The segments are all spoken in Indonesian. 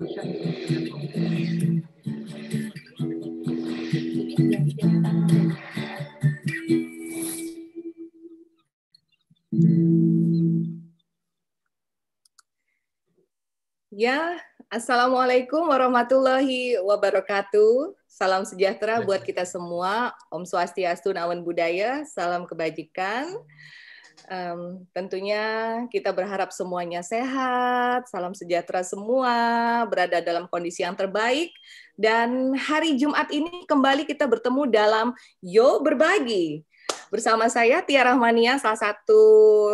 Ya, Assalamualaikum warahmatullahi wabarakatuh. Salam sejahtera buat kita semua. Om Swastiastu, Nawan Budaya, salam kebajikan. Um, tentunya kita berharap semuanya sehat, salam sejahtera semua, berada dalam kondisi yang terbaik. Dan hari Jumat ini kembali kita bertemu dalam Yo Berbagi. Bersama saya Tia Rahmania, salah satu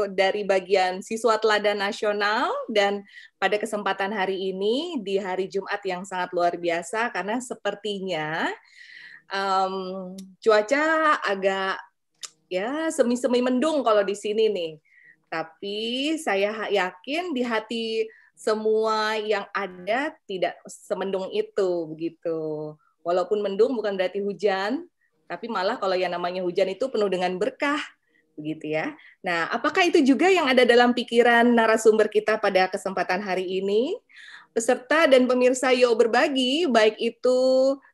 dari bagian siswa teladan nasional dan pada kesempatan hari ini di hari Jumat yang sangat luar biasa karena sepertinya um, cuaca agak ya semi-semi mendung kalau di sini nih. Tapi saya yakin di hati semua yang ada tidak semendung itu begitu. Walaupun mendung bukan berarti hujan, tapi malah kalau yang namanya hujan itu penuh dengan berkah begitu ya. Nah, apakah itu juga yang ada dalam pikiran narasumber kita pada kesempatan hari ini? Peserta dan pemirsa Yo berbagi, baik itu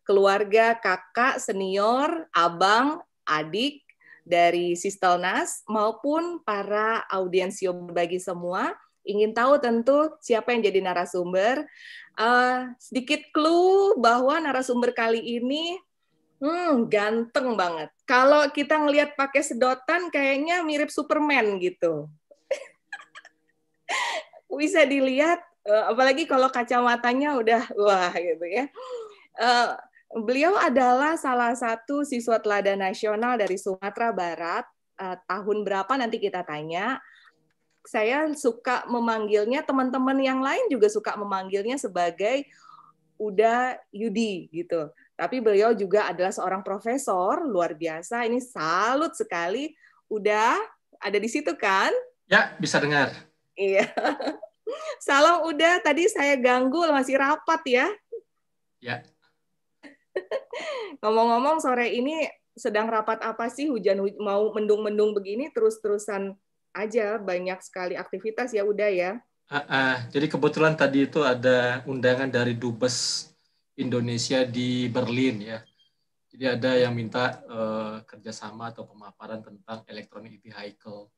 keluarga, kakak, senior, abang, adik, dari Sistelnas maupun para audiensio bagi semua ingin tahu tentu siapa yang jadi narasumber. Uh, sedikit clue bahwa narasumber kali ini hmm, ganteng banget. Kalau kita ngelihat pakai sedotan kayaknya mirip Superman gitu. Bisa dilihat, uh, apalagi kalau kacamatanya udah wah gitu ya. Uh, Beliau adalah salah satu siswa teladan nasional dari Sumatera Barat. Uh, tahun berapa nanti kita tanya. Saya suka memanggilnya, teman-teman yang lain juga suka memanggilnya sebagai Uda Yudi gitu. Tapi beliau juga adalah seorang profesor luar biasa. Ini salut sekali. Uda ada di situ kan? Ya, bisa dengar. Iya. Salam Uda, tadi saya ganggu masih rapat ya. Ya. Ngomong-ngomong sore ini sedang rapat apa sih hujan mau mendung-mendung begini terus-terusan aja banyak sekali aktivitas ya udah ya. Uh, uh, jadi kebetulan tadi itu ada undangan dari dubes Indonesia di Berlin ya. Jadi ada yang minta uh, kerjasama atau pemaparan tentang electronic vehicle.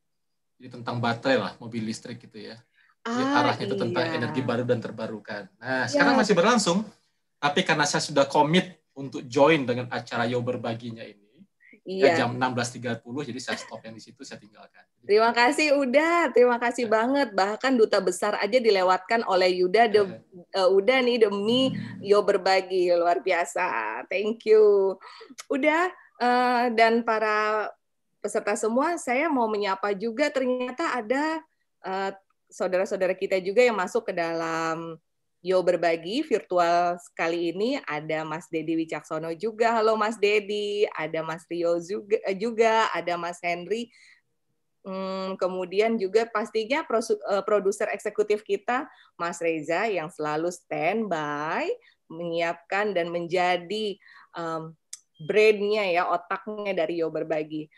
Jadi tentang baterai lah, mobil listrik gitu ya. Jadi arahnya arahnya itu tentang iya. energi baru dan terbarukan. Nah, ya. sekarang masih berlangsung, tapi karena saya sudah komit untuk join dengan acara Yo Berbaginya ini. Iya. Eh, jam 16.30 jadi saya stop yang di situ saya tinggalkan. Terima kasih udah, terima kasih ya. banget. Bahkan duta besar aja dilewatkan oleh Yuda de, ya. uh, Uda nih demi Yo Berbagi luar biasa. Thank you. Udah eh, uh, dan para peserta semua saya mau menyapa juga ternyata ada uh, saudara -saudara kita juga yang masuk ke dalam Yo berbagi virtual kali ini ada Mas Dedi Wicaksono juga. Halo Mas Dedi, ada Mas Rio juga, eh, juga ada Mas Henry. Hmm, kemudian juga pastinya eh, produser eksekutif kita Mas Reza yang selalu standby menyiapkan dan menjadi um, brandnya ya otaknya dari Yo berbagi.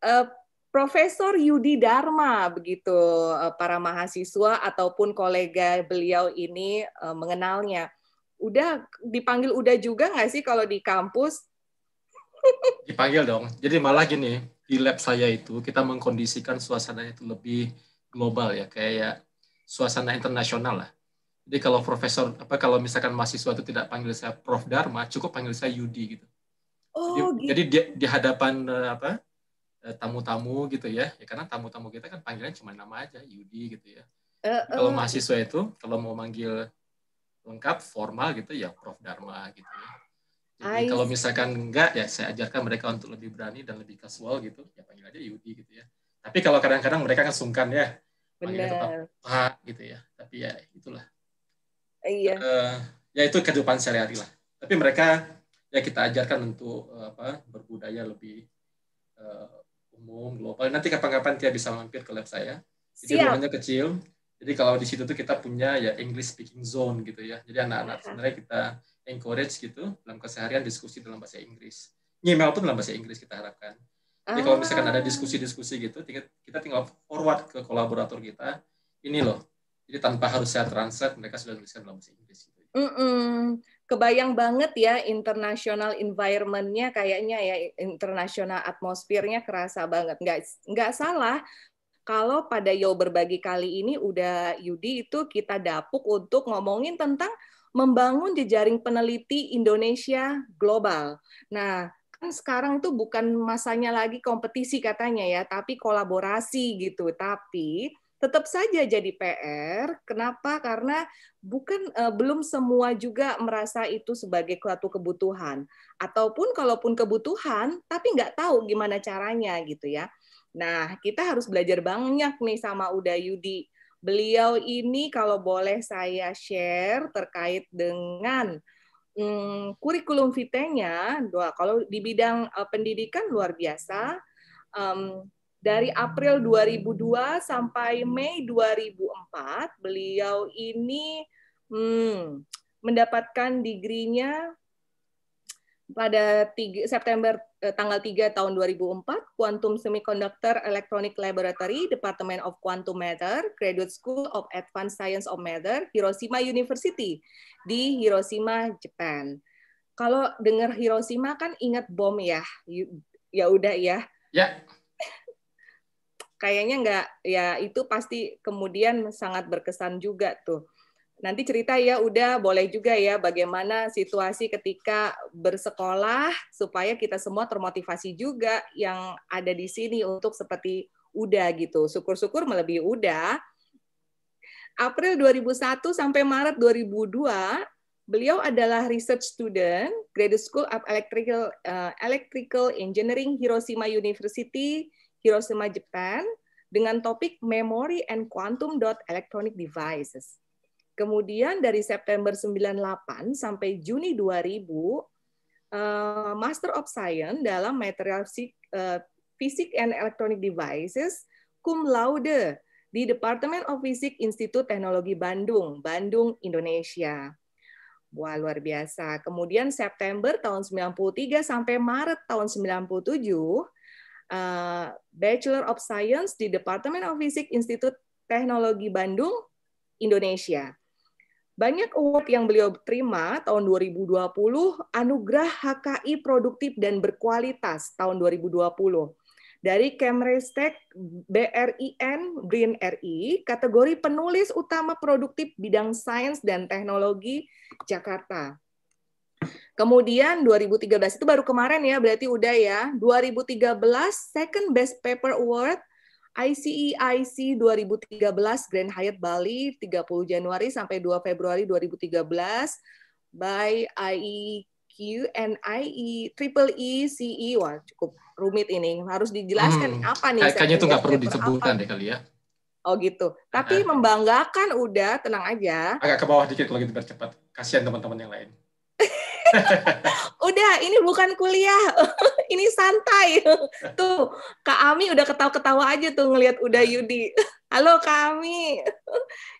Uh, Profesor Yudi Dharma begitu eh, para mahasiswa ataupun kolega beliau ini eh, mengenalnya. Udah dipanggil udah juga nggak sih kalau di kampus? Dipanggil dong. Jadi malah gini, di lab saya itu kita mengkondisikan suasana itu lebih global ya, kayak suasana internasional lah. Jadi kalau profesor apa kalau misalkan mahasiswa itu tidak panggil saya Prof Dharma, cukup panggil saya Yudi gitu. Oh, jadi, gitu. jadi di, di hadapan eh, apa Eh, tamu-tamu gitu ya ya karena tamu-tamu kita kan panggilan cuma nama aja Yudi gitu ya uh, uh. kalau mahasiswa itu kalau mau manggil lengkap formal gitu ya Prof Dharma gitu ya jadi kalau misalkan enggak ya saya ajarkan mereka untuk lebih berani dan lebih casual gitu ya panggil aja Yudi gitu ya tapi kalau kadang-kadang mereka kan sungkan ya panggilnya tetap Pak gitu ya tapi ya itulah iya uh, ya itu kehidupan sehari-hari lah tapi mereka ya kita ajarkan untuk uh, apa berbudaya lebih uh, umum global. Oh, nanti kapan-kapan dia bisa mampir ke lab saya. Itu ruangannya kecil. Jadi kalau di situ tuh kita punya ya English speaking zone gitu ya. Jadi anak-anak iya. sebenarnya kita encourage gitu dalam keseharian diskusi dalam bahasa Inggris. Email pun dalam bahasa Inggris kita harapkan. Jadi kalau misalkan ada ah. diskusi-diskusi gitu, kita tinggal forward ke kolaborator kita. Ini loh. Jadi tanpa harus saya translate, mereka sudah tulis dalam bahasa Inggris. Gitu. Mm -mm kebayang banget ya internasional environmentnya kayaknya ya internasional atmosfernya kerasa banget. Nggak nggak salah kalau pada Yo berbagi kali ini udah Yudi itu kita dapuk untuk ngomongin tentang membangun jejaring peneliti Indonesia global. Nah, kan sekarang tuh bukan masanya lagi kompetisi katanya ya, tapi kolaborasi gitu. Tapi tetap saja jadi PR. Kenapa? Karena bukan uh, belum semua juga merasa itu sebagai suatu kebutuhan. Ataupun kalaupun kebutuhan, tapi nggak tahu gimana caranya gitu ya. Nah, kita harus belajar banyak nih sama Uda Yudi. Beliau ini kalau boleh saya share terkait dengan hmm, kurikulum vitae-nya, kalau di bidang eh, pendidikan luar biasa, um, dari April 2002 sampai Mei 2004 beliau ini hmm, mendapatkan degree-nya pada 3, September eh, tanggal 3 tahun 2004 Quantum Semiconductor Electronic Laboratory Department of Quantum Matter Graduate School of Advanced Science of Matter Hiroshima University di Hiroshima Jepang. Kalau dengar Hiroshima kan ingat bom ya. Ya udah ya. Ya kayaknya nggak ya itu pasti kemudian sangat berkesan juga tuh nanti cerita ya udah boleh juga ya bagaimana situasi ketika bersekolah supaya kita semua termotivasi juga yang ada di sini untuk seperti udah gitu syukur-syukur melebihi udah April 2001 sampai Maret 2002 beliau adalah research student Graduate School of Electrical uh, Electrical Engineering Hiroshima University Hiroshima, Jepang dengan topik Memory and Quantum Dot Electronic Devices. Kemudian dari September 98 sampai Juni 2000, eh, Master of Science dalam Material uh, eh, Physics and Electronic Devices cum laude di Department of Physics Institut Teknologi Bandung, Bandung, Indonesia. Wah, luar biasa. Kemudian September tahun 93 sampai Maret tahun 97, Eh, Bachelor of Science di Department of Fisik Institut Teknologi Bandung, Indonesia. Banyak award yang beliau terima tahun 2020, Anugerah HKI Produktif dan Berkualitas tahun 2020 dari Kemrestek BRIN Brin RI kategori penulis utama produktif bidang sains dan teknologi Jakarta. Kemudian 2013 itu baru kemarin ya, berarti udah ya. 2013 Second Best Paper Award ICEIC 2013 e Grand Hyatt Bali 30 Januari sampai 2 Februari 2013 by IEQ and IE Triple E CE wah cukup rumit ini harus dijelaskan hmm, apa nih kayaknya itu nggak perlu disebutkan deh kali ya Oh gitu. Tapi nah. membanggakan udah, tenang aja. Agak ke bawah dikit kalau gitu biar cepat. Kasihan teman-teman yang lain udah ini bukan kuliah ini santai tuh Kak Ami udah ketawa-ketawa aja tuh ngelihat udah Yudi halo kami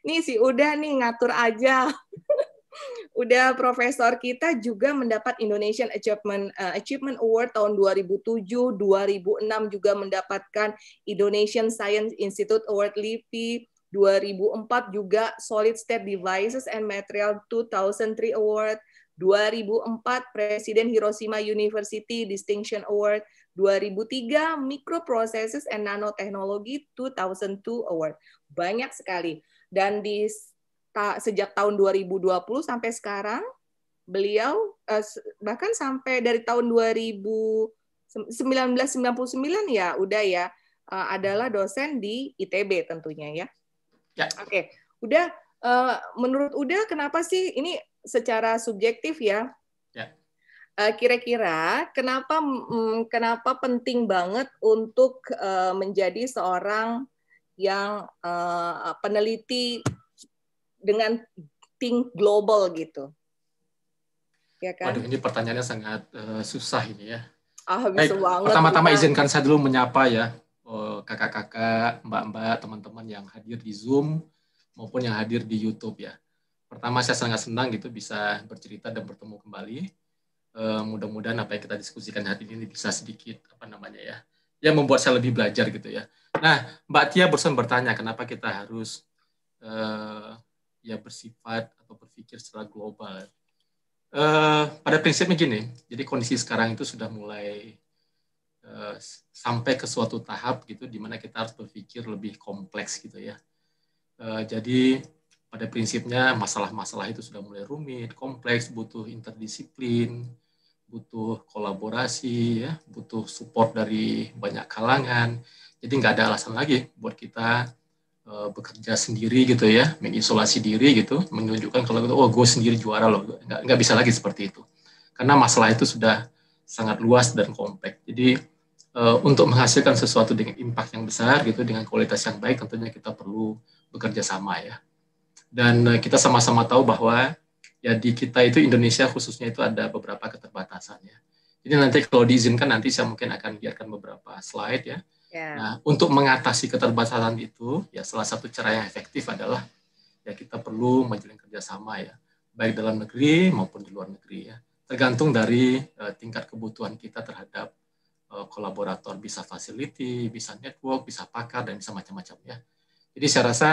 nih si udah nih ngatur aja udah profesor kita juga mendapat Indonesian Achievement uh, Achievement Award tahun 2007, 2006 juga mendapatkan Indonesian Science Institute Award LIPI, 2004 juga Solid State Devices and Material 2003 Award, 2004 Presiden Hiroshima University Distinction Award, 2003 Microprocesses and Nanotechnology 2002 Award. Banyak sekali. Dan di ta, sejak tahun 2020 sampai sekarang beliau eh, bahkan sampai dari tahun 2000 1999 ya udah ya uh, adalah dosen di ITB tentunya ya. ya. Oke, okay. udah uh, menurut udah kenapa sih ini secara subjektif ya. ya. Eh, kira-kira ya. kenapa mm, kenapa penting banget untuk eh, menjadi seorang yang eh, peneliti dengan think global gitu? Ya kan? Waduh, ini pertanyaannya sangat susah ini ya. Ah, Baik, pertama-tama izinkan saya dulu menyapa ya kakak-kakak, mbak-mbak, teman-teman yang hadir di Zoom maupun yang hadir di YouTube ya pertama saya sangat senang gitu bisa bercerita dan bertemu kembali. Eh, mudah-mudahan apa yang kita diskusikan hari ini bisa sedikit apa namanya ya, ya membuat saya lebih belajar gitu ya. Nah, Mbak Tia bosan bertanya kenapa kita harus uh, ya bersifat atau berpikir secara global. Uh, pada prinsipnya gini, jadi kondisi sekarang itu sudah mulai uh, sampai ke suatu tahap gitu, di mana kita harus berpikir lebih kompleks gitu ya. Uh, jadi pada prinsipnya masalah-masalah itu sudah mulai rumit, kompleks, butuh interdisiplin, butuh kolaborasi, ya, butuh support dari banyak kalangan. Jadi nggak ada alasan lagi buat kita uh, bekerja sendiri gitu ya, mengisolasi diri gitu, menunjukkan kalau gitu, oh gue sendiri juara loh, nggak, nggak bisa lagi seperti itu. Karena masalah itu sudah sangat luas dan kompleks. Jadi uh, untuk menghasilkan sesuatu dengan impact yang besar gitu dengan kualitas yang baik tentunya kita perlu bekerja sama ya dan eh, kita sama-sama tahu bahwa ya di kita itu Indonesia khususnya itu ada beberapa keterbatasan ya. Jadi nanti kalau diizinkan nanti saya mungkin akan biarkan beberapa slide ya. Yeah. Nah, untuk mengatasi keterbatasan itu ya salah satu cara yang efektif adalah ya kita perlu menjalin kerjasama ya, baik dalam negeri maupun di luar negeri ya. Tergantung dari uh, tingkat kebutuhan kita terhadap uh, kolaborator bisa facility, bisa network, bisa pakar dan bisa macam-macam ya. Jadi saya rasa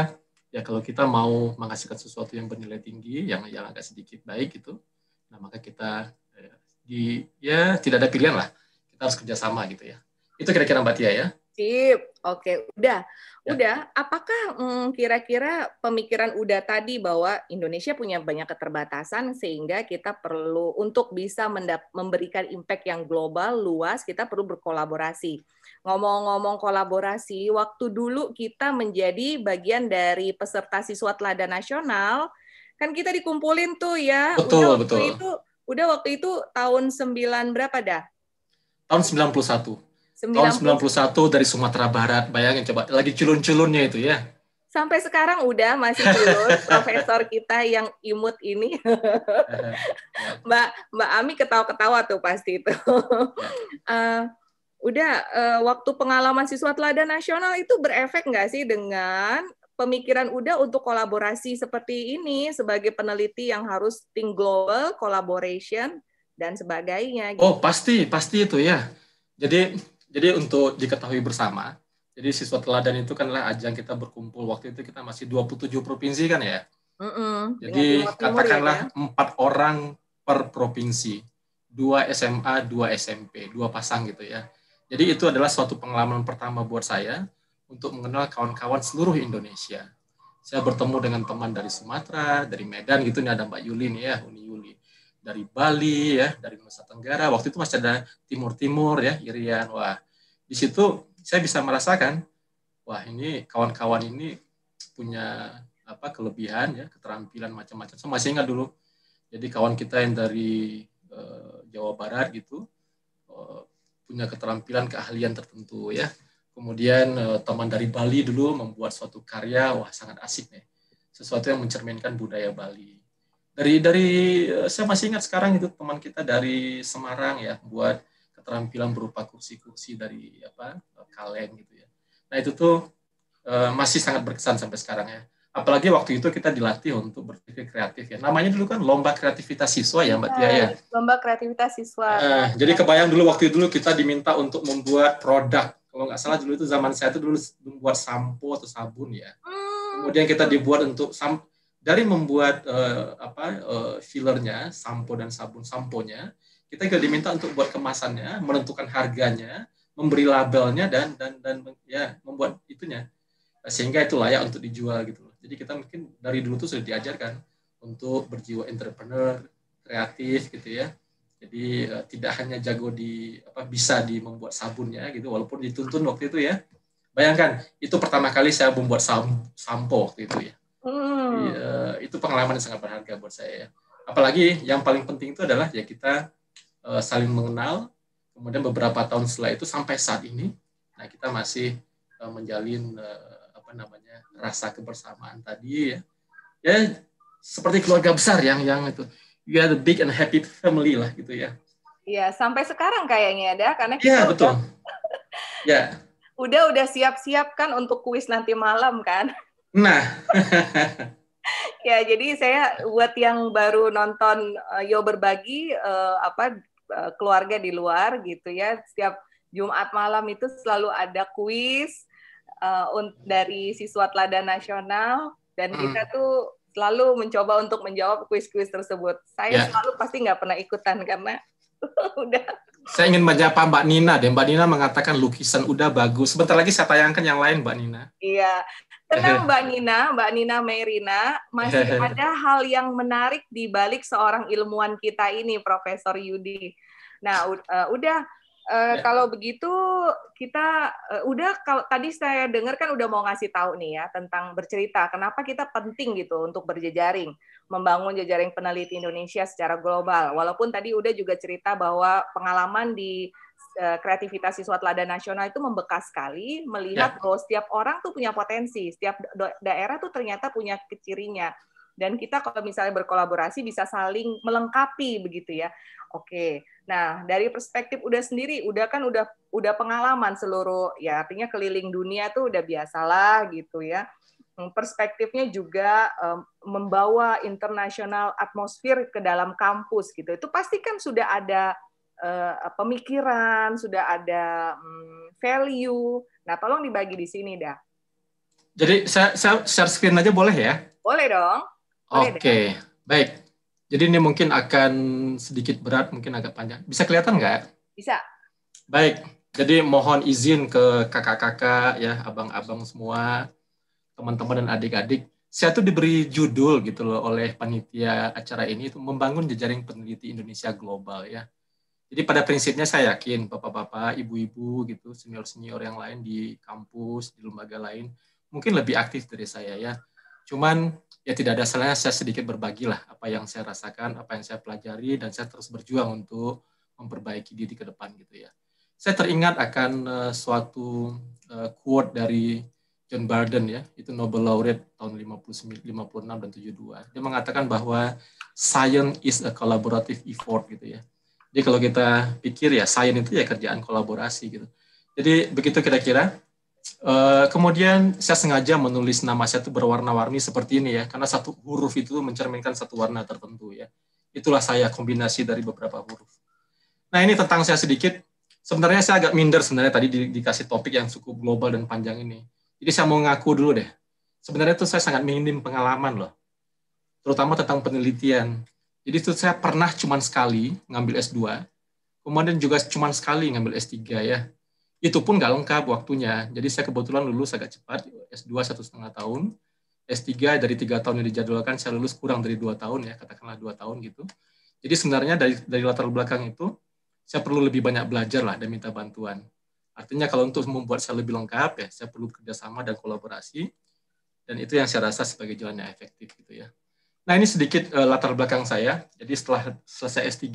ya kalau kita mau menghasilkan sesuatu yang bernilai tinggi yang yang agak sedikit baik gitu nah maka kita ya, di ya tidak ada pilihan lah kita harus kerjasama gitu ya itu kira-kira mbak Tia ya sip oke udah ya. udah apakah kira mm, kira-kira pemikiran udah tadi bahwa Indonesia punya banyak keterbatasan sehingga kita perlu untuk bisa memberikan impact yang global luas kita perlu berkolaborasi Ngomong-ngomong kolaborasi, waktu dulu kita menjadi bagian dari peserta siswa teladan nasional, kan kita dikumpulin tuh ya. Betul, udah betul. itu udah waktu itu tahun 9 berapa dah? Tahun 91. 90. Tahun 91 dari Sumatera Barat, bayangin coba lagi culun-culunnya itu ya. Sampai sekarang udah masih culun profesor kita yang imut ini. Ya. Mbak Mbak Ami ketawa-ketawa tuh pasti itu. uh, udah uh, waktu pengalaman siswa teladan nasional itu berefek nggak sih dengan pemikiran udah untuk kolaborasi seperti ini sebagai peneliti yang harus think global, collaboration dan sebagainya. Gitu. Oh pasti pasti itu ya. Jadi jadi untuk diketahui bersama, jadi siswa teladan itu kan lah ajang kita berkumpul waktu itu kita masih 27 provinsi kan ya. Mm -mm. Jadi ya, katakanlah ya? empat ya, ya? orang per provinsi, dua SMA, dua SMP, dua pasang gitu ya. Jadi itu adalah suatu pengalaman pertama buat saya untuk mengenal kawan-kawan seluruh Indonesia. Saya bertemu dengan teman dari Sumatera, dari Medan gitu nih ada Mbak Yuli nih ya, Uni Yuli. Dari Bali ya, dari Nusa Tenggara. Waktu itu masih ada Timur Timur ya, Irian. Wah, di situ saya bisa merasakan wah ini kawan-kawan ini punya apa kelebihan ya, keterampilan macam-macam. Saya masih ingat dulu. Jadi kawan kita yang dari eh, Jawa Barat gitu eh, punya keterampilan keahlian tertentu ya. Kemudian eh, teman dari Bali dulu membuat suatu karya, wah sangat asik nih. Sesuatu yang mencerminkan budaya Bali. Dari dari eh, saya masih ingat sekarang itu teman kita dari Semarang ya buat keterampilan berupa kursi-kursi dari apa kaleng gitu ya. Nah itu tuh eh, masih sangat berkesan sampai sekarang ya apalagi waktu itu kita dilatih untuk berpikir kreatif ya. Namanya dulu kan lomba kreativitas siswa ya Mbak Tia iya, ya. Lomba kreativitas siswa. Eh, jadi kebayang dulu waktu itu dulu kita diminta untuk membuat produk. Kalau nggak salah dulu itu zaman saya itu dulu membuat sampo atau sabun ya. Hmm. Kemudian kita dibuat untuk sam dari membuat uh, apa uh, fillernya, sampo dan sabun samponya, kita juga diminta untuk buat kemasannya, menentukan harganya, memberi labelnya dan dan dan ya membuat itunya sehingga itu layak untuk dijual gitu jadi kita mungkin dari dulu tuh sudah diajarkan untuk berjiwa entrepreneur, kreatif gitu ya. Jadi uh, tidak hanya jago di apa bisa di membuat sabunnya gitu walaupun dituntun waktu itu ya. Bayangkan itu pertama kali saya membuat sam sampo waktu itu ya. Hmm. Jadi, uh, itu pengalaman yang sangat berharga buat saya ya. Apalagi yang paling penting itu adalah ya kita uh, saling mengenal kemudian beberapa tahun setelah itu sampai saat ini nah kita masih uh, menjalin uh, apa namanya rasa kebersamaan tadi ya. Ya seperti keluarga besar yang yang itu. You are the big and happy family lah gitu ya. ya sampai sekarang kayaknya ada ya, karena iya, kita betul. ya. Udah udah siap-siap kan untuk kuis nanti malam kan? Nah. ya, jadi saya buat yang baru nonton uh, Yo berbagi uh, apa uh, keluarga di luar gitu ya, setiap Jumat malam itu selalu ada kuis uh, dari siswa teladan nasional dan hmm. kita tuh selalu mencoba untuk menjawab kuis-kuis tersebut. Saya yeah. selalu pasti nggak pernah ikutan karena udah. Saya ingin menjawab Mbak Nina deh. Mbak Nina mengatakan lukisan udah bagus. Sebentar lagi saya tayangkan yang lain Mbak Nina. Iya. Tenang Mbak Nina, Mbak Nina Merina, masih ada hal yang menarik di balik seorang ilmuwan kita ini Profesor Yudi. Nah, eh, udah Eh, ya. Kalau begitu kita uh, udah kalau tadi saya dengar kan udah mau ngasih tahu nih ya tentang bercerita kenapa kita penting gitu untuk berjejaring, membangun jejaring peneliti Indonesia secara global. Walaupun tadi udah juga cerita bahwa pengalaman di eh, kreativitas siswa teladan nasional itu membekas sekali melihat ya. bahwa setiap orang tuh punya potensi, setiap daerah tuh ternyata punya kecirinya dan kita kalau misalnya berkolaborasi bisa saling melengkapi begitu ya. Oke, Nah, dari perspektif udah sendiri, udah kan udah udah pengalaman seluruh ya artinya keliling dunia tuh udah biasalah gitu ya. Hmm, perspektifnya juga um, membawa internasional atmosfer ke dalam kampus gitu. Itu pasti kan sudah ada uh, pemikiran, sudah ada um, value. Nah, tolong dibagi di sini dah. Jadi saya, saya share screen aja boleh ya? Boleh dong. Oke, okay. baik. Jadi ini mungkin akan sedikit berat, mungkin agak panjang. Bisa kelihatan nggak? Bisa. Baik, jadi mohon izin ke kakak-kakak ya, abang-abang semua, teman-teman dan adik-adik. Saya tuh diberi judul gitu loh oleh panitia acara ini itu membangun jejaring peneliti Indonesia global ya. Jadi pada prinsipnya saya yakin bapak-bapak, ibu-ibu gitu, senior-senior yang lain di kampus, di lembaga lain mungkin lebih aktif dari saya ya Cuman ya tidak ada salahnya saya sedikit berbagi lah apa yang saya rasakan, apa yang saya pelajari, dan saya terus berjuang untuk memperbaiki diri ke depan gitu ya. Saya teringat akan uh, suatu uh, quote dari John Barden ya, itu Nobel Laureate tahun 56 dan 72. Dia mengatakan bahwa science is a collaborative effort gitu ya. Jadi kalau kita pikir ya science itu ya kerjaan kolaborasi gitu. Jadi begitu kira-kira Eh, kemudian saya sengaja menulis nama saya itu berwarna-warni seperti ini ya, karena satu huruf itu mencerminkan satu warna tertentu ya. Itulah saya kombinasi dari beberapa huruf. Nah ini tentang saya sedikit. Sebenarnya saya agak minder sebenarnya tadi di, dikasih topik yang cukup global dan panjang ini. Jadi saya mau ngaku dulu deh. Sebenarnya itu saya sangat minim pengalaman loh, terutama tentang penelitian. Jadi itu saya pernah cuman sekali ngambil S2, kemudian juga cuman sekali ngambil S3 ya itu pun nggak lengkap waktunya. Jadi saya kebetulan lulus agak cepat, S2 satu setengah tahun, S3 dari tiga tahun yang dijadwalkan saya lulus kurang dari dua tahun ya, katakanlah dua tahun gitu. Jadi sebenarnya dari, dari latar belakang itu, saya perlu lebih banyak belajar lah dan minta bantuan. Artinya kalau untuk membuat saya lebih lengkap ya, saya perlu kerjasama dan kolaborasi, dan itu yang saya rasa sebagai jalan yang efektif gitu ya. Nah ini sedikit uh, latar belakang saya. Jadi setelah selesai S3,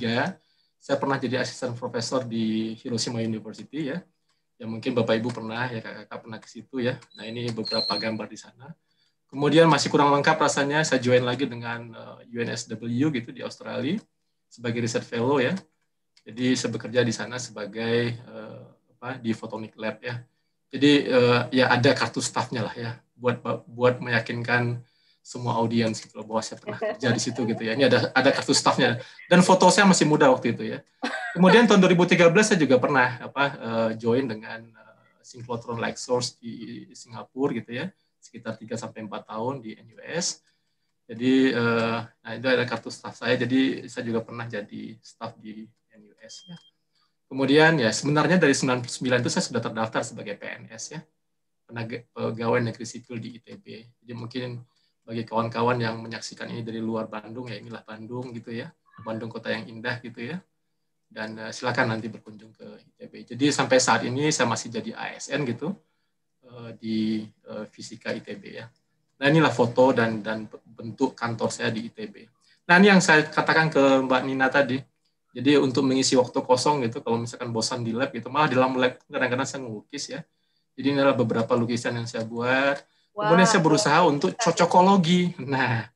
saya pernah jadi asisten profesor di Hiroshima University ya. Ya mungkin Bapak Ibu pernah ya kakak-kakak pernah ke situ ya. Nah ini beberapa gambar di sana. Kemudian masih kurang lengkap rasanya saya join lagi dengan eh, UNSW gitu di Australia sebagai research fellow ya. Jadi saya bekerja di sana sebagai uh, apa di photonic lab ya. Jadi uh, ya ada kartu stafnya lah ya buat buat meyakinkan semua audiens gitu loh bahwa saya pernah kerja di situ gitu ya. Ini ada ada kartu stafnya dan foto saya masih muda waktu itu ya. Kemudian tahun 2013 saya juga pernah apa uh, join dengan uh, eh, synchrotron like source di Singapura gitu ya sekitar 3 sampai empat tahun di NUS. Jadi uh, nah itu ada kartu staf saya. Jadi saya juga pernah jadi staf di NUS ya. Kemudian ya sebenarnya dari 99 itu saya sudah terdaftar sebagai PNS ya. Pegawai Negeri Sipil di ITB. Jadi mungkin bagi kawan-kawan yang menyaksikan ini dari luar Bandung ya inilah Bandung gitu ya Bandung kota yang indah gitu ya dan uh, silakan nanti berkunjung ke ITB jadi sampai saat ini saya masih jadi ASN gitu uh, di uh, fisika ITB ya nah inilah foto dan dan bentuk kantor saya di ITB nah ini yang saya katakan ke Mbak Nina tadi jadi untuk mengisi waktu kosong gitu kalau misalkan bosan di lab gitu malah di dalam lab kadang-kadang saya ngelukis ya jadi ini adalah beberapa lukisan yang saya buat Wow. Kemudian saya berusaha untuk cocokologi. Nah,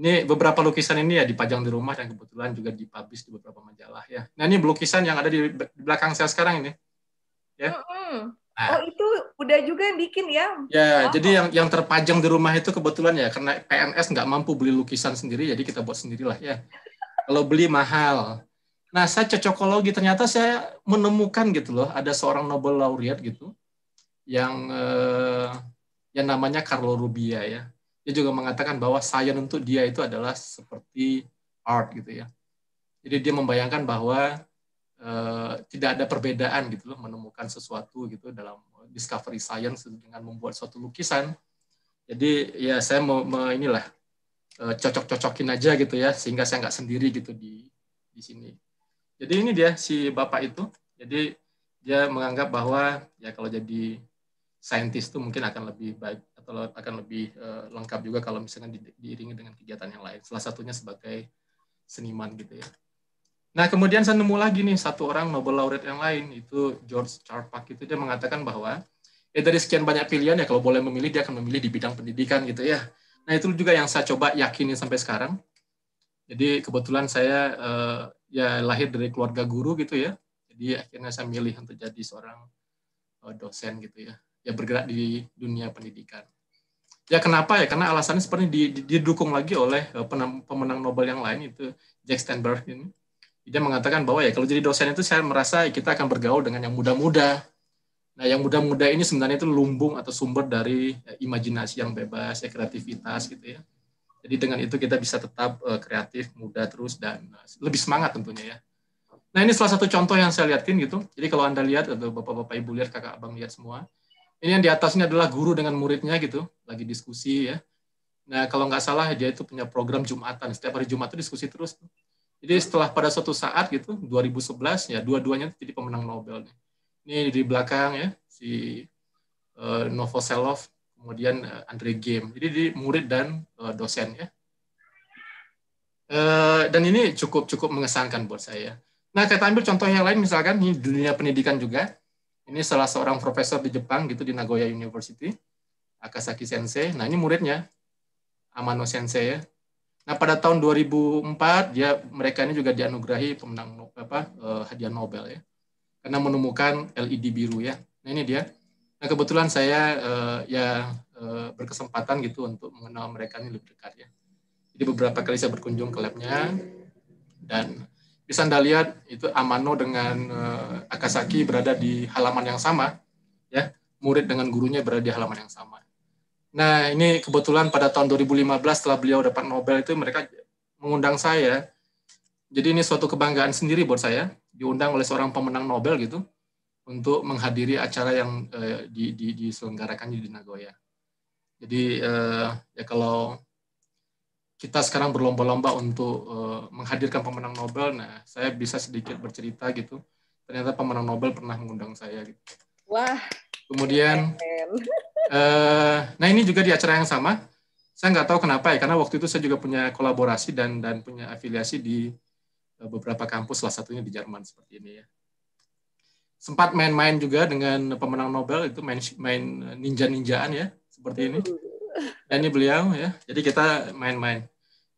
ini beberapa lukisan ini ya dipajang di rumah dan kebetulan juga dipublis di beberapa majalah ya. Nah, ini lukisan yang ada di belakang saya sekarang ini. Ya. nah. Oh, itu udah juga yang bikin ya? Ya, wow. Oh. jadi yang yang terpajang di rumah itu kebetulan ya karena PNS nggak mampu beli lukisan sendiri, jadi kita buat sendirilah ya. Kalau beli mahal. Nah, saya cocokologi ternyata saya menemukan gitu loh, ada seorang Nobel laureate gitu yang eh, yang namanya Carlo Rubia ya. Dia juga mengatakan bahwa sains untuk dia itu adalah seperti art gitu ya. Jadi dia membayangkan bahwa e, tidak ada perbedaan gitu loh menemukan sesuatu gitu dalam discovery science dengan membuat suatu lukisan. Jadi ya saya mau, mau inilah e, cocok-cocokin aja gitu ya sehingga saya nggak sendiri gitu di di sini. Jadi ini dia si bapak itu. Jadi dia menganggap bahwa ya kalau jadi saintis itu mungkin akan lebih baik atau akan lebih uh, lengkap juga kalau misalnya diiringi dengan kegiatan yang lain. Salah satunya sebagai seniman gitu ya. Nah kemudian saya nemu lagi nih satu orang Nobel laureate yang lain itu George Charpak itu dia mengatakan bahwa ya dari sekian banyak pilihan ya kalau boleh memilih dia akan memilih di bidang pendidikan gitu ya. Nah itu juga yang saya coba yakini sampai sekarang. Jadi kebetulan saya uh, ya lahir dari keluarga guru gitu ya. Jadi akhirnya saya milih untuk jadi seorang dosen gitu ya Ya bergerak di dunia pendidikan. Ya kenapa ya? Karena alasannya seperti didukung lagi oleh eh, pemenang Nobel yang lain itu Jack Steinberg ini. Dia mengatakan bahwa ya kalau jadi dosen itu saya merasa kita akan bergaul dengan yang muda-muda. Nah, yang muda-muda ini sebenarnya itu lumbung atau sumber dari ya, imajinasi yang bebas, ya kreativitas gitu ya. Jadi dengan itu kita bisa tetap uh, kreatif, muda terus dan uh, lebih semangat tentunya ya. Nah, ini salah satu contoh yang saya lihatin gitu. Jadi kalau Anda lihat atau Bapak-bapak Ibu lihat, Kakak Abang lihat semua, ini yang di atas ini adalah guru dengan muridnya gitu, lagi diskusi ya. Nah, kalau nggak salah dia itu punya program Jumatan. Setiap hari Jumat itu diskusi terus. Jadi setelah pada suatu saat gitu, 2011 ya dua-duanya jadi pemenang Nobel. Ini di belakang ya si uh, Novoselov, kemudian uh, Andre Game. Jadi di murid dan uh, dosen ya. Uh, dan ini cukup cukup mengesankan buat saya. Nah, kita ambil contoh yang lain misalkan di dunia pendidikan juga. Ini salah seorang profesor di Jepang gitu di Nagoya University, Akasaki Sensei. Nah, ini muridnya Amano Sensei ya. Nah, pada tahun 2004 dia mereka ini juga dianugerahi pemenang apa eh, hadiah Nobel ya. Karena menemukan LED biru ya. Nah, ini dia. Nah, kebetulan saya eh, ya eh, berkesempatan gitu untuk mengenal mereka ini lebih dekat ya. Jadi beberapa kali saya berkunjung ke labnya dan bisa Anda lihat itu Amano dengan uh, Akasaki berada di halaman yang sama, ya. Murid dengan gurunya berada di halaman yang sama. Nah, ini kebetulan pada tahun 2015 setelah beliau dapat Nobel itu mereka mengundang saya. Jadi ini suatu kebanggaan sendiri buat saya diundang oleh seorang pemenang Nobel gitu untuk menghadiri acara yang uh, di, di, diselenggarakan di Nagoya. Jadi uh, ya kalau kita sekarang berlomba-lomba untuk uh, menghadirkan pemenang Nobel. Nah, saya bisa sedikit bercerita gitu. Ternyata pemenang Nobel pernah mengundang saya. Gitu. Wah. Kemudian, uh, nah ini juga di acara yang sama. Saya nggak tahu kenapa ya, karena waktu itu saya juga punya kolaborasi dan dan punya afiliasi di eh, beberapa kampus, salah satunya di Jerman seperti ini ya. Sempat main-main juga dengan pemenang Nobel itu main main ninja-ninjaan ya seperti ini. Uh. Dan ini beliau ya. Jadi kita main-main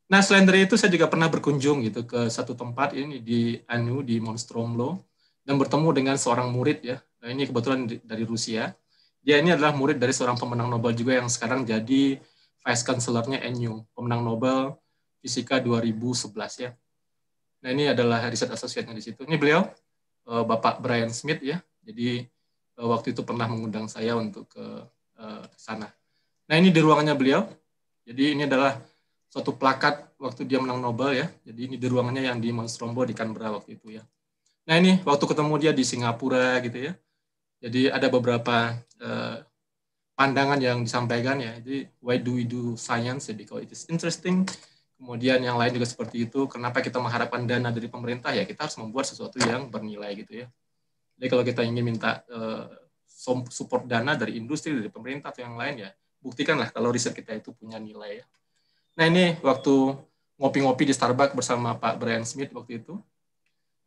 Nah selain dari itu saya juga pernah berkunjung gitu ke satu tempat ini di Anu di Monstromlo dan bertemu dengan seorang murid ya. Nah, ini kebetulan dari Rusia. Dia ini adalah murid dari seorang pemenang Nobel juga yang sekarang jadi vice chancellor-nya NU, pemenang Nobel fisika 2011 ya. Nah ini adalah riset associate-nya di situ. Ini beliau eh, Bapak Brian Smith ya. Jadi eh, waktu itu pernah mengundang saya untuk eh, ke sana. Nah ini di ruangannya beliau. Jadi ini adalah suatu plakat waktu dia menang Nobel ya. Jadi ini di ruangannya yang di Mount Strombo di Canberra waktu itu ya. Nah ini waktu ketemu dia di Singapura gitu ya. Jadi ada beberapa eh, pandangan yang disampaikan ya. Jadi why do we do science? Ya, because it is interesting. Kemudian yang lain juga seperti itu. Kenapa kita mengharapkan dana dari pemerintah ya? Kita harus membuat sesuatu yang bernilai gitu ya. Jadi kalau kita ingin minta eh, support dana dari industri, dari pemerintah atau yang lain ya, buktikanlah kalau riset kita itu punya nilai ya Nah ini waktu ngopi-ngopi di Starbucks bersama Pak Brian Smith waktu itu.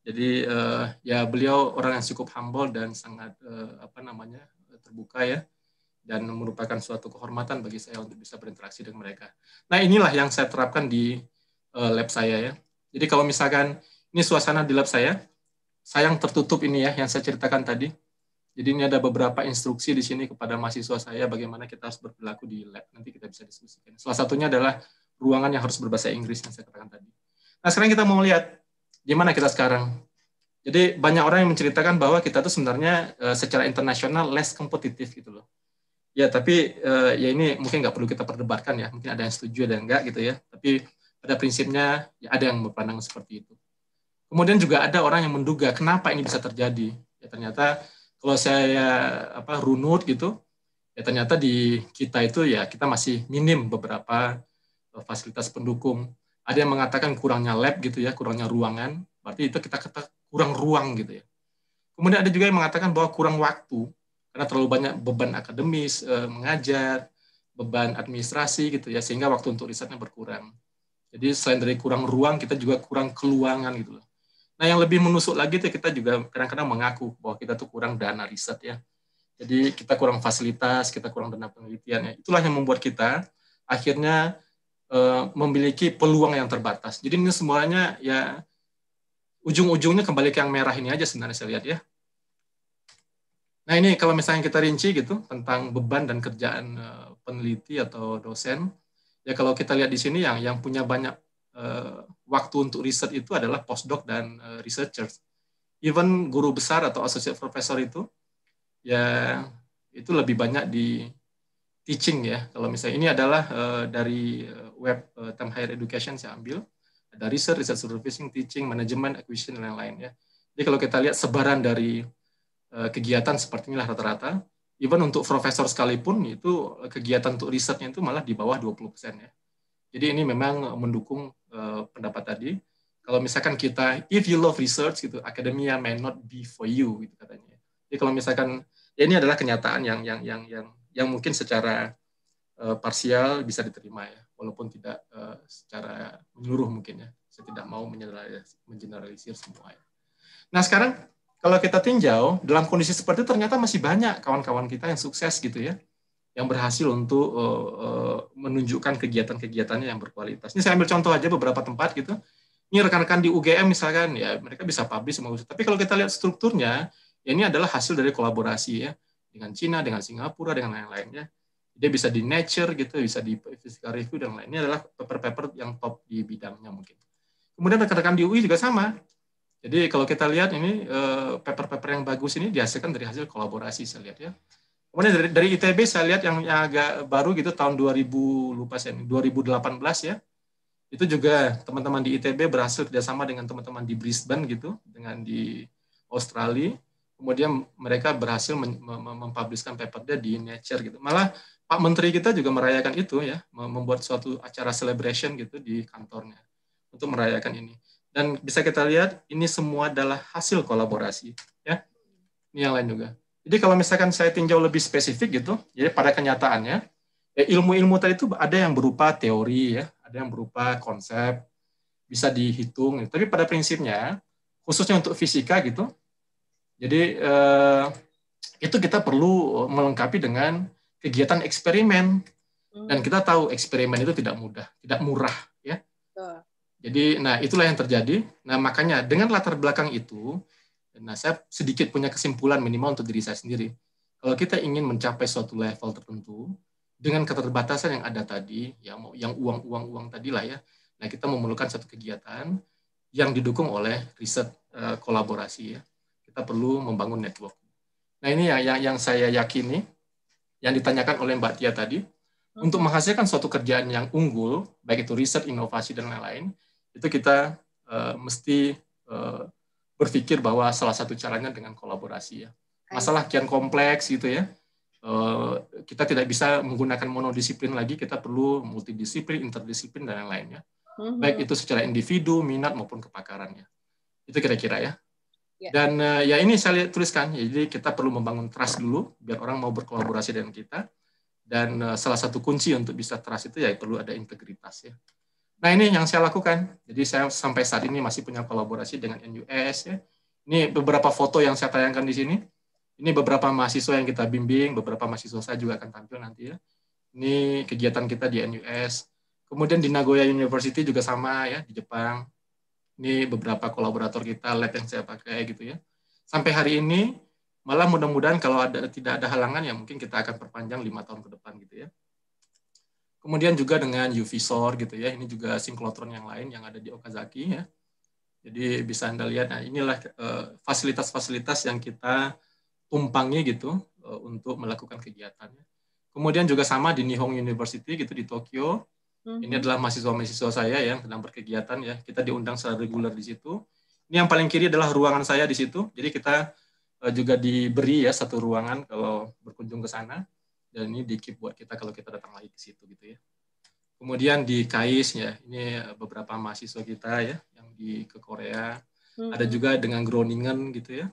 Jadi uh, ya beliau orang yang cukup humble dan sangat uh, apa namanya terbuka ya dan merupakan suatu kehormatan bagi saya untuk bisa berinteraksi dengan mereka. Nah inilah yang saya terapkan di uh, lab saya ya. Jadi kalau misalkan ini suasana di lab saya, sayang tertutup ini ya yang saya ceritakan tadi. Jadi ini ada beberapa instruksi di sini kepada mahasiswa saya bagaimana kita harus berperilaku di lab. Nanti kita bisa diskusikan. Salah satunya adalah ruangan yang harus berbahasa Inggris yang saya katakan tadi. Nah sekarang kita mau lihat gimana kita sekarang. Jadi banyak orang yang menceritakan bahwa kita tuh sebenarnya uh, secara internasional less kompetitif gitu loh. Ya tapi uh, ya ini mungkin nggak perlu kita perdebatkan ya. Mungkin ada yang setuju ada yang enggak gitu ya. Tapi pada prinsipnya ya ada yang berpandang seperti itu. Kemudian juga ada orang yang menduga kenapa ini bisa terjadi. Ya ternyata kalau saya apa runut gitu, ya ternyata di kita itu ya kita masih minim beberapa fasilitas pendukung. Ada yang mengatakan kurangnya lab gitu ya, kurangnya ruangan. Berarti itu kita kata kurang ruang gitu ya. Kemudian ada juga yang mengatakan bahwa kurang waktu karena terlalu banyak beban akademis, eh, mengajar, beban administrasi gitu ya, sehingga waktu untuk risetnya berkurang. Jadi selain dari kurang ruang, kita juga kurang keluangan gitu loh. Nah yang lebih menusuk lagi itu kita juga kadang-kadang mengaku bahwa kita tuh kurang dana riset ya. Jadi kita kurang fasilitas, kita kurang dana penelitian ya. Itulah yang membuat kita akhirnya Eh, memiliki peluang yang terbatas. Jadi ini semuanya ya ujung-ujungnya kembali ke yang merah ini aja sebenarnya saya lihat ya. Nah ini kalau misalnya kita rinci gitu tentang beban dan kerjaan eh, peneliti atau dosen, ya kalau kita lihat di sini yang yang punya banyak uh, waktu untuk riset itu adalah postdoc dan uh, researchers. Even guru besar atau associate professor itu ya itu lebih banyak di teaching ya. Kalau misalnya ini adalah uh, dari uh, web uh, term higher education saya ambil ada research, research supervising, teaching, management, acquisition dan lain-lain ya. Jadi kalau kita lihat sebaran dari uh, kegiatan seperti inilah rata-rata. Even untuk profesor sekalipun itu eh, kegiatan untuk risetnya itu malah di bawah 20% ya. Jadi ini memang mendukung uh, pendapat tadi. Kalau misalkan kita if you love research gitu, academia may not be for you gitu katanya. Jadi kalau misalkan ya ini adalah kenyataan yang yang yang yang yang mungkin secara uh, parsial bisa diterima ya walaupun tidak uh, secara menyeluruh mungkin ya. Saya tidak mau mengeneralisir semua. Ya. Nah sekarang kalau kita tinjau dalam kondisi seperti itu, ternyata masih banyak kawan-kawan kita yang sukses gitu ya, yang berhasil untuk uh, uh, menunjukkan kegiatan-kegiatannya yang berkualitas. Ini saya ambil contoh aja beberapa tempat gitu. Ini rekan-rekan di UGM misalkan ya mereka bisa publish semua. Tapi kalau kita lihat strukturnya, ya ini adalah hasil dari kolaborasi ya dengan Cina, dengan Singapura, dengan lain-lainnya dia bisa di Nature gitu, bisa di Physical Review dan lainnya adalah paper-paper yang top di bidangnya mungkin. Kemudian rekan-rekan di UI juga sama. Jadi kalau kita lihat ini eh, paper-paper yang bagus ini dihasilkan dari hasil kolaborasi saya lihat ya. Kemudian dari, dari ITB saya lihat yang, yang agak baru gitu tahun 2000 lupa saya 2018 ya. Itu juga teman-teman di ITB berhasil kerjasama dengan teman-teman di Brisbane gitu, dengan di Australia kemudian mereka berhasil mempublishkan papernya di Nature gitu. Malah Pak Menteri kita juga merayakan itu ya, membuat suatu acara celebration gitu di kantornya untuk merayakan ini. Dan bisa kita lihat ini semua adalah hasil kolaborasi ya. Ini yang lain juga. Jadi kalau misalkan saya tinjau lebih spesifik gitu, jadi pada kenyataannya ilmu ya ilmu-ilmu tadi itu ada yang berupa teori ya, ada yang berupa konsep bisa dihitung. Gitu. Tapi pada prinsipnya khususnya untuk fisika gitu, jadi eh, itu kita perlu melengkapi dengan kegiatan eksperimen hmm. dan kita tahu eksperimen itu tidak mudah, tidak murah ya. Jadi nah itulah yang terjadi. Nah makanya dengan latar belakang itu, nah saya sedikit punya kesimpulan minimal untuk diri saya sendiri. Kalau kita ingin mencapai suatu level tertentu dengan keterbatasan yang ada tadi, ya mau yang uang-uang uang tadi lah ya. Nah kita memerlukan satu kegiatan yang didukung oleh riset eh, kolaborasi ya. Kita perlu membangun network. Nah ini yang, yang, yang saya yakini, yang ditanyakan oleh Mbak Tia tadi, hmm. untuk menghasilkan suatu kerjaan yang unggul, baik itu riset, inovasi, dan lain-lain, itu kita uh, mesti uh, berpikir bahwa salah satu caranya dengan kolaborasi ya. Masalah kian kompleks gitu ya, eh, kita tidak bisa menggunakan monodisiplin lagi, kita perlu multidisiplin, interdisiplin, dan lain-lainnya. Mhm. Baik itu secara individu, minat, maupun kepakarannya. Itu kira-kira ya. Ya. Dan uh, ya ini saya tuliskan, ya, jadi kita perlu membangun trust dulu biar orang mau berkolaborasi dengan kita. Dan uh, salah satu kunci untuk bisa trust itu ya perlu ada integritas ya. Nah ini yang saya lakukan. Jadi saya sampai saat ini masih punya kolaborasi dengan NUS ya. Ini beberapa foto yang saya tayangkan di sini. Ini beberapa mahasiswa yang kita bimbing, beberapa mahasiswa saya juga akan tampil nanti ya. Ini kegiatan kita di NUS. Kemudian di Nagoya University juga sama ya di Jepang ini beberapa kolaborator kita lab yang saya pakai gitu ya. Sampai hari ini malah mudah-mudahan kalau ada tidak ada halangan ya mungkin kita akan perpanjang lima tahun ke depan gitu ya. Kemudian juga dengan UV SOR gitu ya, ini juga sinklotron yang lain yang ada di Okazaki ya. Jadi bisa Anda lihat, nah inilah eh, fasilitas-fasilitas yang kita tumpangi gitu eh, untuk melakukan kegiatannya. Kemudian juga sama di Nihon University gitu di Tokyo, hmm Ini mhm. adalah mahasiswa-mahasiswa saya yang sedang berkegiatan ya. Kita diundang secara reguler di situ. Ini yang paling kiri adalah ruangan saya di situ. Jadi kita eh, juga diberi ya satu ruangan kalau berkunjung ke sana. Dan ini dikip buat kita kalau kita datang lagi ke situ gitu ya. Kemudian di KAIS ya, ini eh, beberapa mahasiswa kita ya yang di ke Korea. Mm-hmm. Ada juga dengan Groningen gitu ya.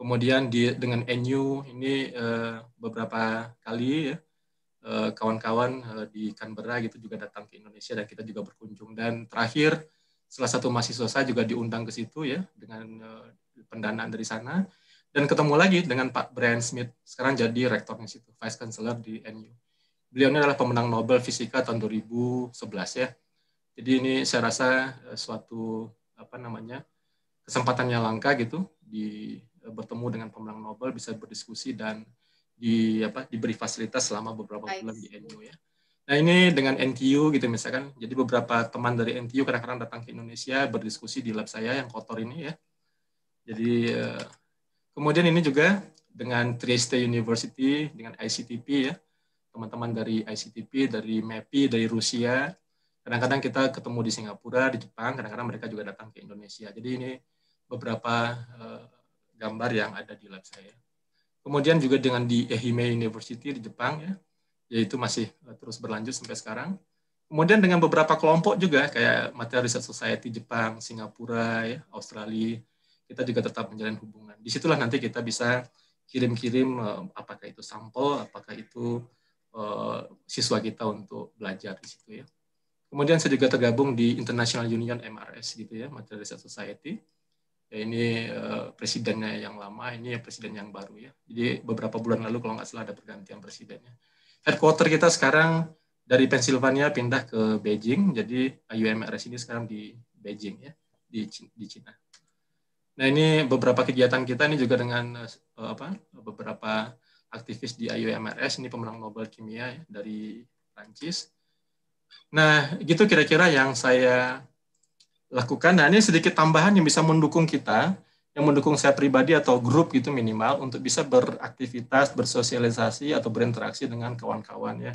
Kemudian di dengan NU ini uh, beberapa kali ya Eh, kawan-kawan eh, di Canberra gitu juga datang ke Indonesia dan kita juga berkunjung dan terakhir salah satu mahasiswa saya juga diundang ke situ ya dengan eh, pendanaan dari sana dan ketemu lagi dengan Pak Brian Smith sekarang jadi rektornya situ vice chancellor di NU beliau ini adalah pemenang Nobel Fisika tahun 2011 ya jadi ini saya rasa suatu apa namanya kesempatannya langka gitu di bertemu dengan pemenang Nobel bisa berdiskusi dan di apa diberi fasilitas selama beberapa bulan di NU ya. Nah ini dengan NTU gitu misalkan, jadi beberapa teman dari NTU kadang-kadang datang ke Indonesia berdiskusi di lab saya yang kotor ini ya. Jadi eh, kemudian ini juga dengan Trieste University, dengan ICTP ya, teman-teman dari ICTP, dari MEPI, dari Rusia. Kadang-kadang kita ketemu di Singapura, di Jepang, kadang-kadang mereka juga datang ke Indonesia. Jadi ini beberapa eh, gambar yang ada di lab saya. Kemudian juga dengan di Ehime University di Jepang ya, yaitu masih eh, terus berlanjut sampai sekarang. Kemudian dengan beberapa kelompok juga kayak Material Research Society Jepang, Singapura, ya, Australia, kita juga tetap menjalin hubungan. Disitulah nanti kita bisa kirim-kirim eh, apakah itu sampel, apakah itu uh, siswa kita untuk belajar di situ ya. Kemudian saya juga tergabung di International Union MRS gitu ya, Material Research Society ya ini eh, presidennya yang lama, ini ya presiden yang baru ya. Jadi beberapa bulan lalu kalau nggak salah ada pergantian presidennya. Headquarter kita sekarang dari Pennsylvania pindah ke Beijing, jadi IUMRS ini sekarang di Beijing ya, di di Cina. Nah ini beberapa kegiatan kita ini juga dengan eh, apa beberapa aktivis di IUMRS ini pemenang Nobel kimia ya, dari Prancis. Nah gitu kira-kira yang saya lakukan. Nah, ini sedikit tambahan yang bisa mendukung kita, yang mendukung saya pribadi atau grup gitu minimal untuk bisa beraktivitas, bersosialisasi atau berinteraksi dengan kawan-kawan ya.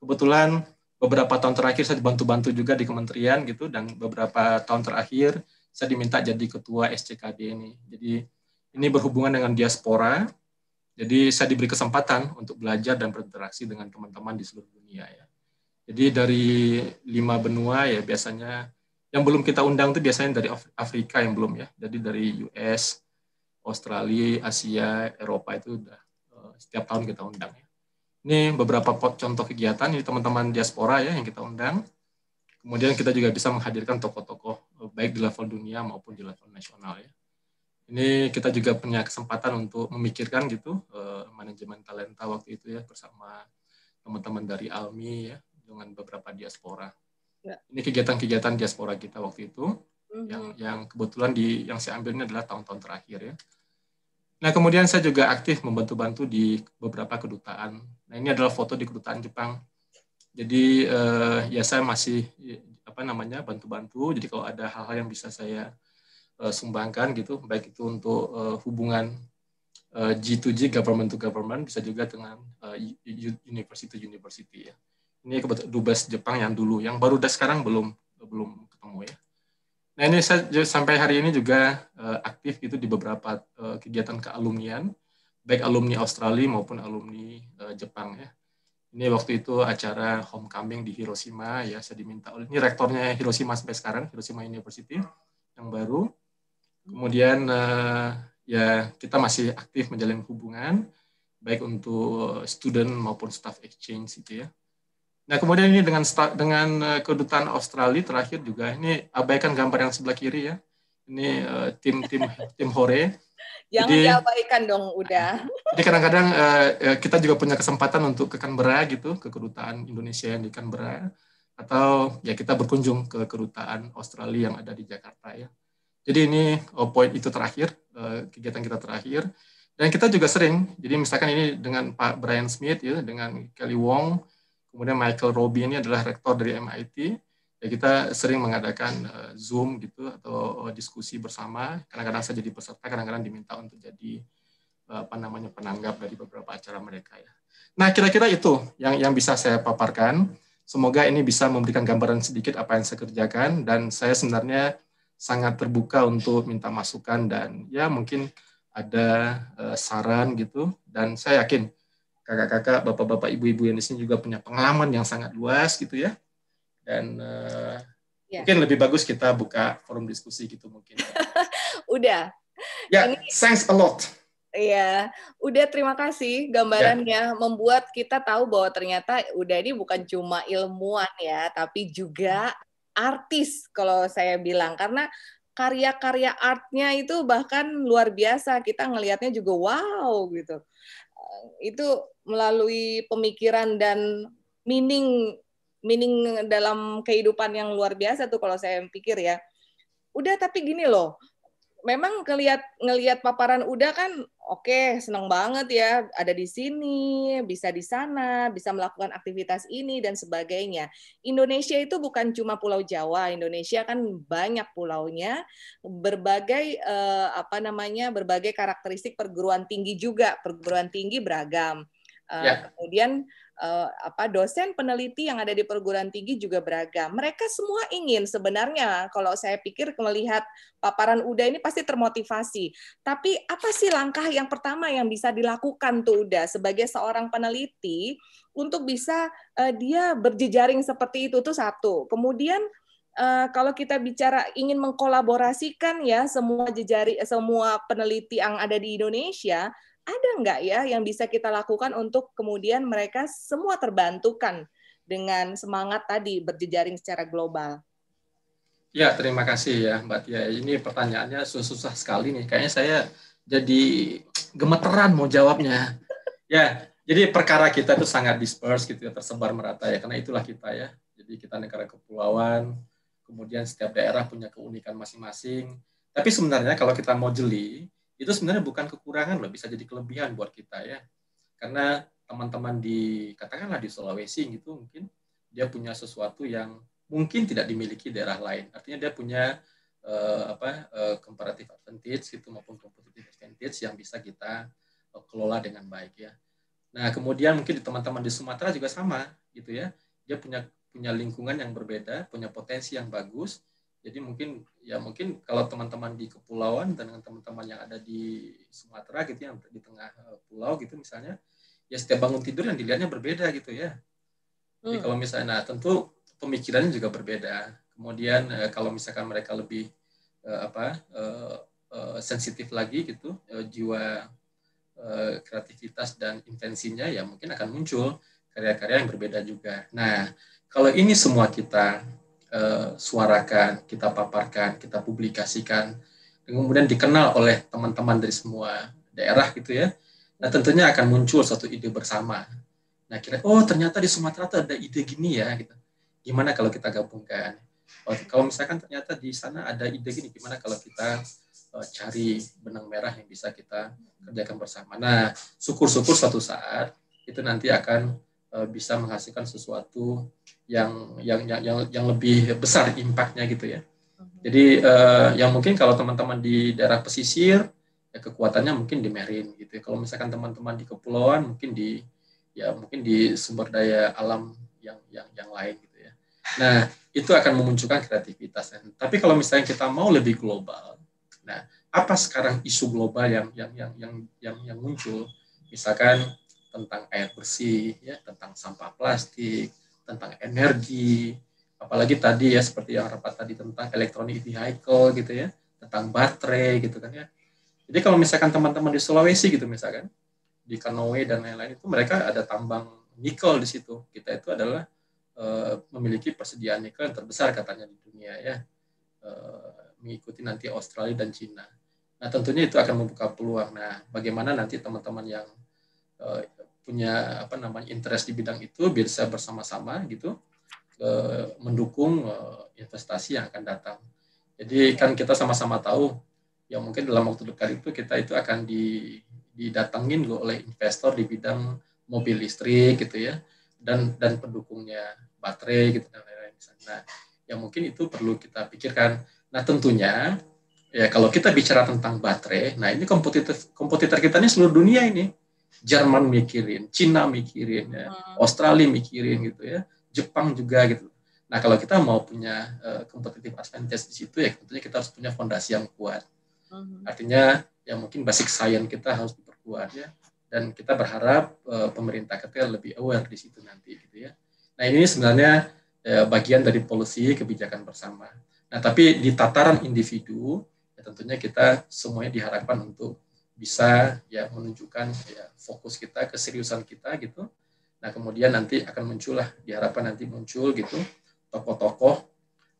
Kebetulan beberapa tahun terakhir saya dibantu-bantu juga di kementerian gitu dan beberapa tahun terakhir saya diminta jadi ketua SCKD ini. Jadi ini berhubungan dengan diaspora. Jadi saya diberi kesempatan untuk belajar dan berinteraksi dengan teman-teman di seluruh dunia ya. Jadi dari lima benua ya biasanya yang belum kita undang itu biasanya dari Afrika yang belum ya. Jadi dari US, Australia, Asia, Eropa itu udah eh, setiap tahun kita undang ya. Ini beberapa contoh kegiatan ini teman-teman diaspora ya yang kita undang. Kemudian kita juga bisa menghadirkan tokoh-tokoh eh, baik di level dunia maupun di level nasional ya. Ini kita juga punya kesempatan untuk memikirkan gitu eh, manajemen talenta waktu itu ya bersama teman-teman dari Almi ya dengan beberapa diaspora ya. ini kegiatan-kegiatan diaspora kita waktu itu mm-hmm. yang yang kebetulan di yang saya ambil adalah tahun-tahun terakhir ya nah kemudian saya juga aktif membantu-bantu di beberapa kedutaan nah ini adalah foto di kedutaan Jepang jadi eh, ya saya masih ya, apa namanya bantu-bantu jadi kalau ada hal-hal yang bisa saya eh, sumbangkan gitu baik itu untuk eh, hubungan G2G eh, government to government bisa juga dengan eh, university to university ya ini dubes Jepang yang dulu yang baru dan sekarang belum belum ketemu ya nah ini saya sampai hari ini juga uh, aktif gitu di beberapa uh, kegiatan kealumnian baik alumni Australia maupun alumni uh, Jepang ya ini waktu itu acara homecoming di Hiroshima ya saya diminta oleh ini rektornya Hiroshima sampai sekarang Hiroshima University yang baru kemudian uh, ya kita masih aktif menjalin hubungan baik untuk student maupun staff exchange gitu ya Nah, kemudian ini dengan dengan eh, kedutaan Australia terakhir juga ini abaikan gambar yang sebelah kiri ya. Ini uh, tim tim tim Hore. yang jadi, diabaikan dong, udah. Jadi kadang-kadang uh, kita juga punya kesempatan untuk ke Canberra gitu, ke kedutaan Indonesia yang di Canberra atau ya kita berkunjung ke kedutaan Australia yang ada di Jakarta ya. Jadi ini oh, poin itu terakhir, uh, kegiatan kita terakhir. Dan kita juga sering, jadi misalkan ini dengan Pak Brian Smith, ya, dengan Kelly Wong, Kemudian Michael Robin ini adalah rektor dari MIT. Ya, kita sering mengadakan uh, Zoom gitu atau uh, diskusi bersama. Kadang-kadang saya jadi peserta, kadang-kadang diminta untuk jadi uh, apa namanya penanggap dari beberapa acara mereka ya. Nah, kira-kira itu yang yang bisa saya paparkan. Semoga ini bisa memberikan gambaran sedikit apa yang saya kerjakan dan saya sebenarnya sangat terbuka untuk minta masukan dan ya mungkin ada uh, saran gitu dan saya yakin kakak-kakak, bapak-bapak, ibu-ibu yang di sini juga punya pengalaman yang sangat luas gitu ya. Dan uh, ya. mungkin lebih bagus kita buka forum diskusi gitu mungkin. udah. Ya, Ini, thanks a lot. Iya, udah terima kasih gambarannya ya. membuat kita tahu bahwa ternyata udah ini bukan cuma ilmuwan ya, tapi juga artis kalau saya bilang karena karya-karya artnya itu bahkan luar biasa kita ngelihatnya juga wow gitu eh, itu melalui pemikiran dan meaning meaning dalam kehidupan yang luar biasa tuh kalau saya pikir ya. Udah tapi gini loh, memang ngelihat ngelihat paparan udah kan oke okay, seneng banget ya ada di sini bisa di sana bisa melakukan aktivitas ini dan sebagainya Indonesia itu bukan cuma Pulau Jawa Indonesia kan banyak pulaunya berbagai eh, apa namanya berbagai karakteristik perguruan tinggi juga perguruan tinggi beragam Yeah. Ya. Kemudian eh, apa dosen peneliti yang ada di perguruan tinggi juga beragam. Mereka semua ingin sebenarnya kalau saya pikir melihat paparan Uda ini pasti termotivasi. Tapi apa sih langkah yang pertama yang bisa dilakukan tuh Uda sebagai seorang peneliti untuk bisa uh, dia berjejaring seperti itu tuh satu. Kemudian Uh, kalau kita bicara ingin mengkolaborasikan ya semua jejari semua peneliti yang ada di Indonesia, ada nggak ya yang bisa kita lakukan untuk kemudian mereka semua terbantukan dengan semangat tadi berjejaring secara global? Ya, terima kasih ya Mbak Tia. Ini pertanyaannya susah sekali nih. Kayaknya saya jadi gemeteran mau jawabnya. Ya, jadi perkara kita itu sangat disperse gitu ya, tersebar merata ya. Karena itulah kita ya. Jadi kita negara kepulauan, kemudian setiap daerah punya keunikan masing-masing. Tapi sebenarnya kalau kita mau jeli, itu sebenarnya bukan kekurangan loh bisa jadi kelebihan buat kita ya karena teman-teman di katakanlah di Sulawesi gitu mungkin dia punya sesuatu yang mungkin tidak dimiliki daerah lain artinya dia punya uh, apa uh, comparative advantage gitu maupun competitive advantage yang bisa kita uh, kelola dengan baik ya nah kemudian mungkin di teman-teman di Sumatera juga sama gitu ya dia punya punya lingkungan yang berbeda punya potensi yang bagus jadi mungkin ya mungkin kalau teman-teman di kepulauan dan dengan teman-teman yang ada di Sumatera gitu yang di tengah eh, pulau gitu misalnya ya setiap bangun tidur yang dilihatnya berbeda gitu ya jadi hmm. kalau misalnya nah, tentu pemikirannya juga berbeda kemudian eh, kalau misalkan mereka lebih eh, apa sensitif lagi gitu jiwa kreativitas dan intensinya ya mungkin akan muncul karya-karya yang berbeda juga nah kalau ini semua kita Eh, suarakan, kita paparkan, kita publikasikan, dan kemudian dikenal oleh teman-teman dari semua daerah gitu ya. Nah tentunya akan muncul satu ide bersama. Nah kira, oh ternyata di Sumatera tuh ada ide gini ya, gitu. gimana kalau kita gabungkan? Oh, kalau misalkan ternyata di sana ada ide gini, gimana kalau kita uh, cari benang merah yang bisa kita kerjakan bersama. Nah, syukur-syukur suatu saat itu nanti akan uh, bisa menghasilkan sesuatu yang yang yang yang, yang lebih besar impactnya gitu ya. Jadi eh, yang mungkin kalau teman-teman di daerah pesisir ya kekuatannya mungkin di marin gitu. Ya. Kalau misalkan teman-teman di kepulauan mungkin di ya mungkin di sumber daya alam yang yang yang lain gitu ya. Nah, itu akan memunculkan kreativitas. Ya. Tapi kalau misalnya kita mau lebih global, nah apa sekarang isu global yang yang yang yang yang, yang muncul misalkan tentang air bersih ya, tentang sampah plastik, tentang energi, apalagi tadi ya seperti yang rapat tadi tentang elektronik vehicle gitu ya, tentang baterai gitu kan ya. Jadi kalau misalkan teman-teman di Sulawesi gitu misalkan di Kanoe dan lain-lain itu mereka ada tambang nikel di situ. Kita itu adalah e, memiliki persediaan nikel yang terbesar katanya di dunia ya. E, mengikuti nanti Australia dan Cina. Nah, tentunya itu akan membuka peluang. Nah, bagaimana nanti teman-teman yang eh, punya apa namanya interest di bidang itu bisa bersama-sama gitu ke, eh, mendukung uh, investasi yang akan datang. Jadi kan kita sama-sama tahu yang mungkin dalam waktu dekat itu kita itu akan di, didatangin loh oleh investor di bidang mobil listrik gitu ya dan dan pendukungnya baterai gitu dan lain-lain. Nah, yang mungkin itu perlu kita pikirkan. Nah, tentunya ya kalau kita bicara tentang baterai, nah ini kompetitor kompetitor kita ini seluruh dunia ini. Jerman mikirin, Cina mikirin, ya, hmm. Australia mikirin gitu ya, Jepang juga gitu. Nah kalau kita mau punya uh, advantage di situ ya tentunya kita harus punya fondasi yang kuat. Hmm. Artinya ya mungkin basic science kita harus diperkuat ya dan kita berharap uh, pemerintah kita lebih aware di situ nanti gitu ya. Nah ini sebenarnya uh, bagian dari polisi kebijakan bersama. Nah tapi di tataran individu ya tentunya kita semuanya diharapkan untuk bisa ya menunjukkan ya, fokus kita, keseriusan kita gitu. Nah kemudian nanti akan muncul muncullah diharapkan nanti muncul gitu tokoh-tokoh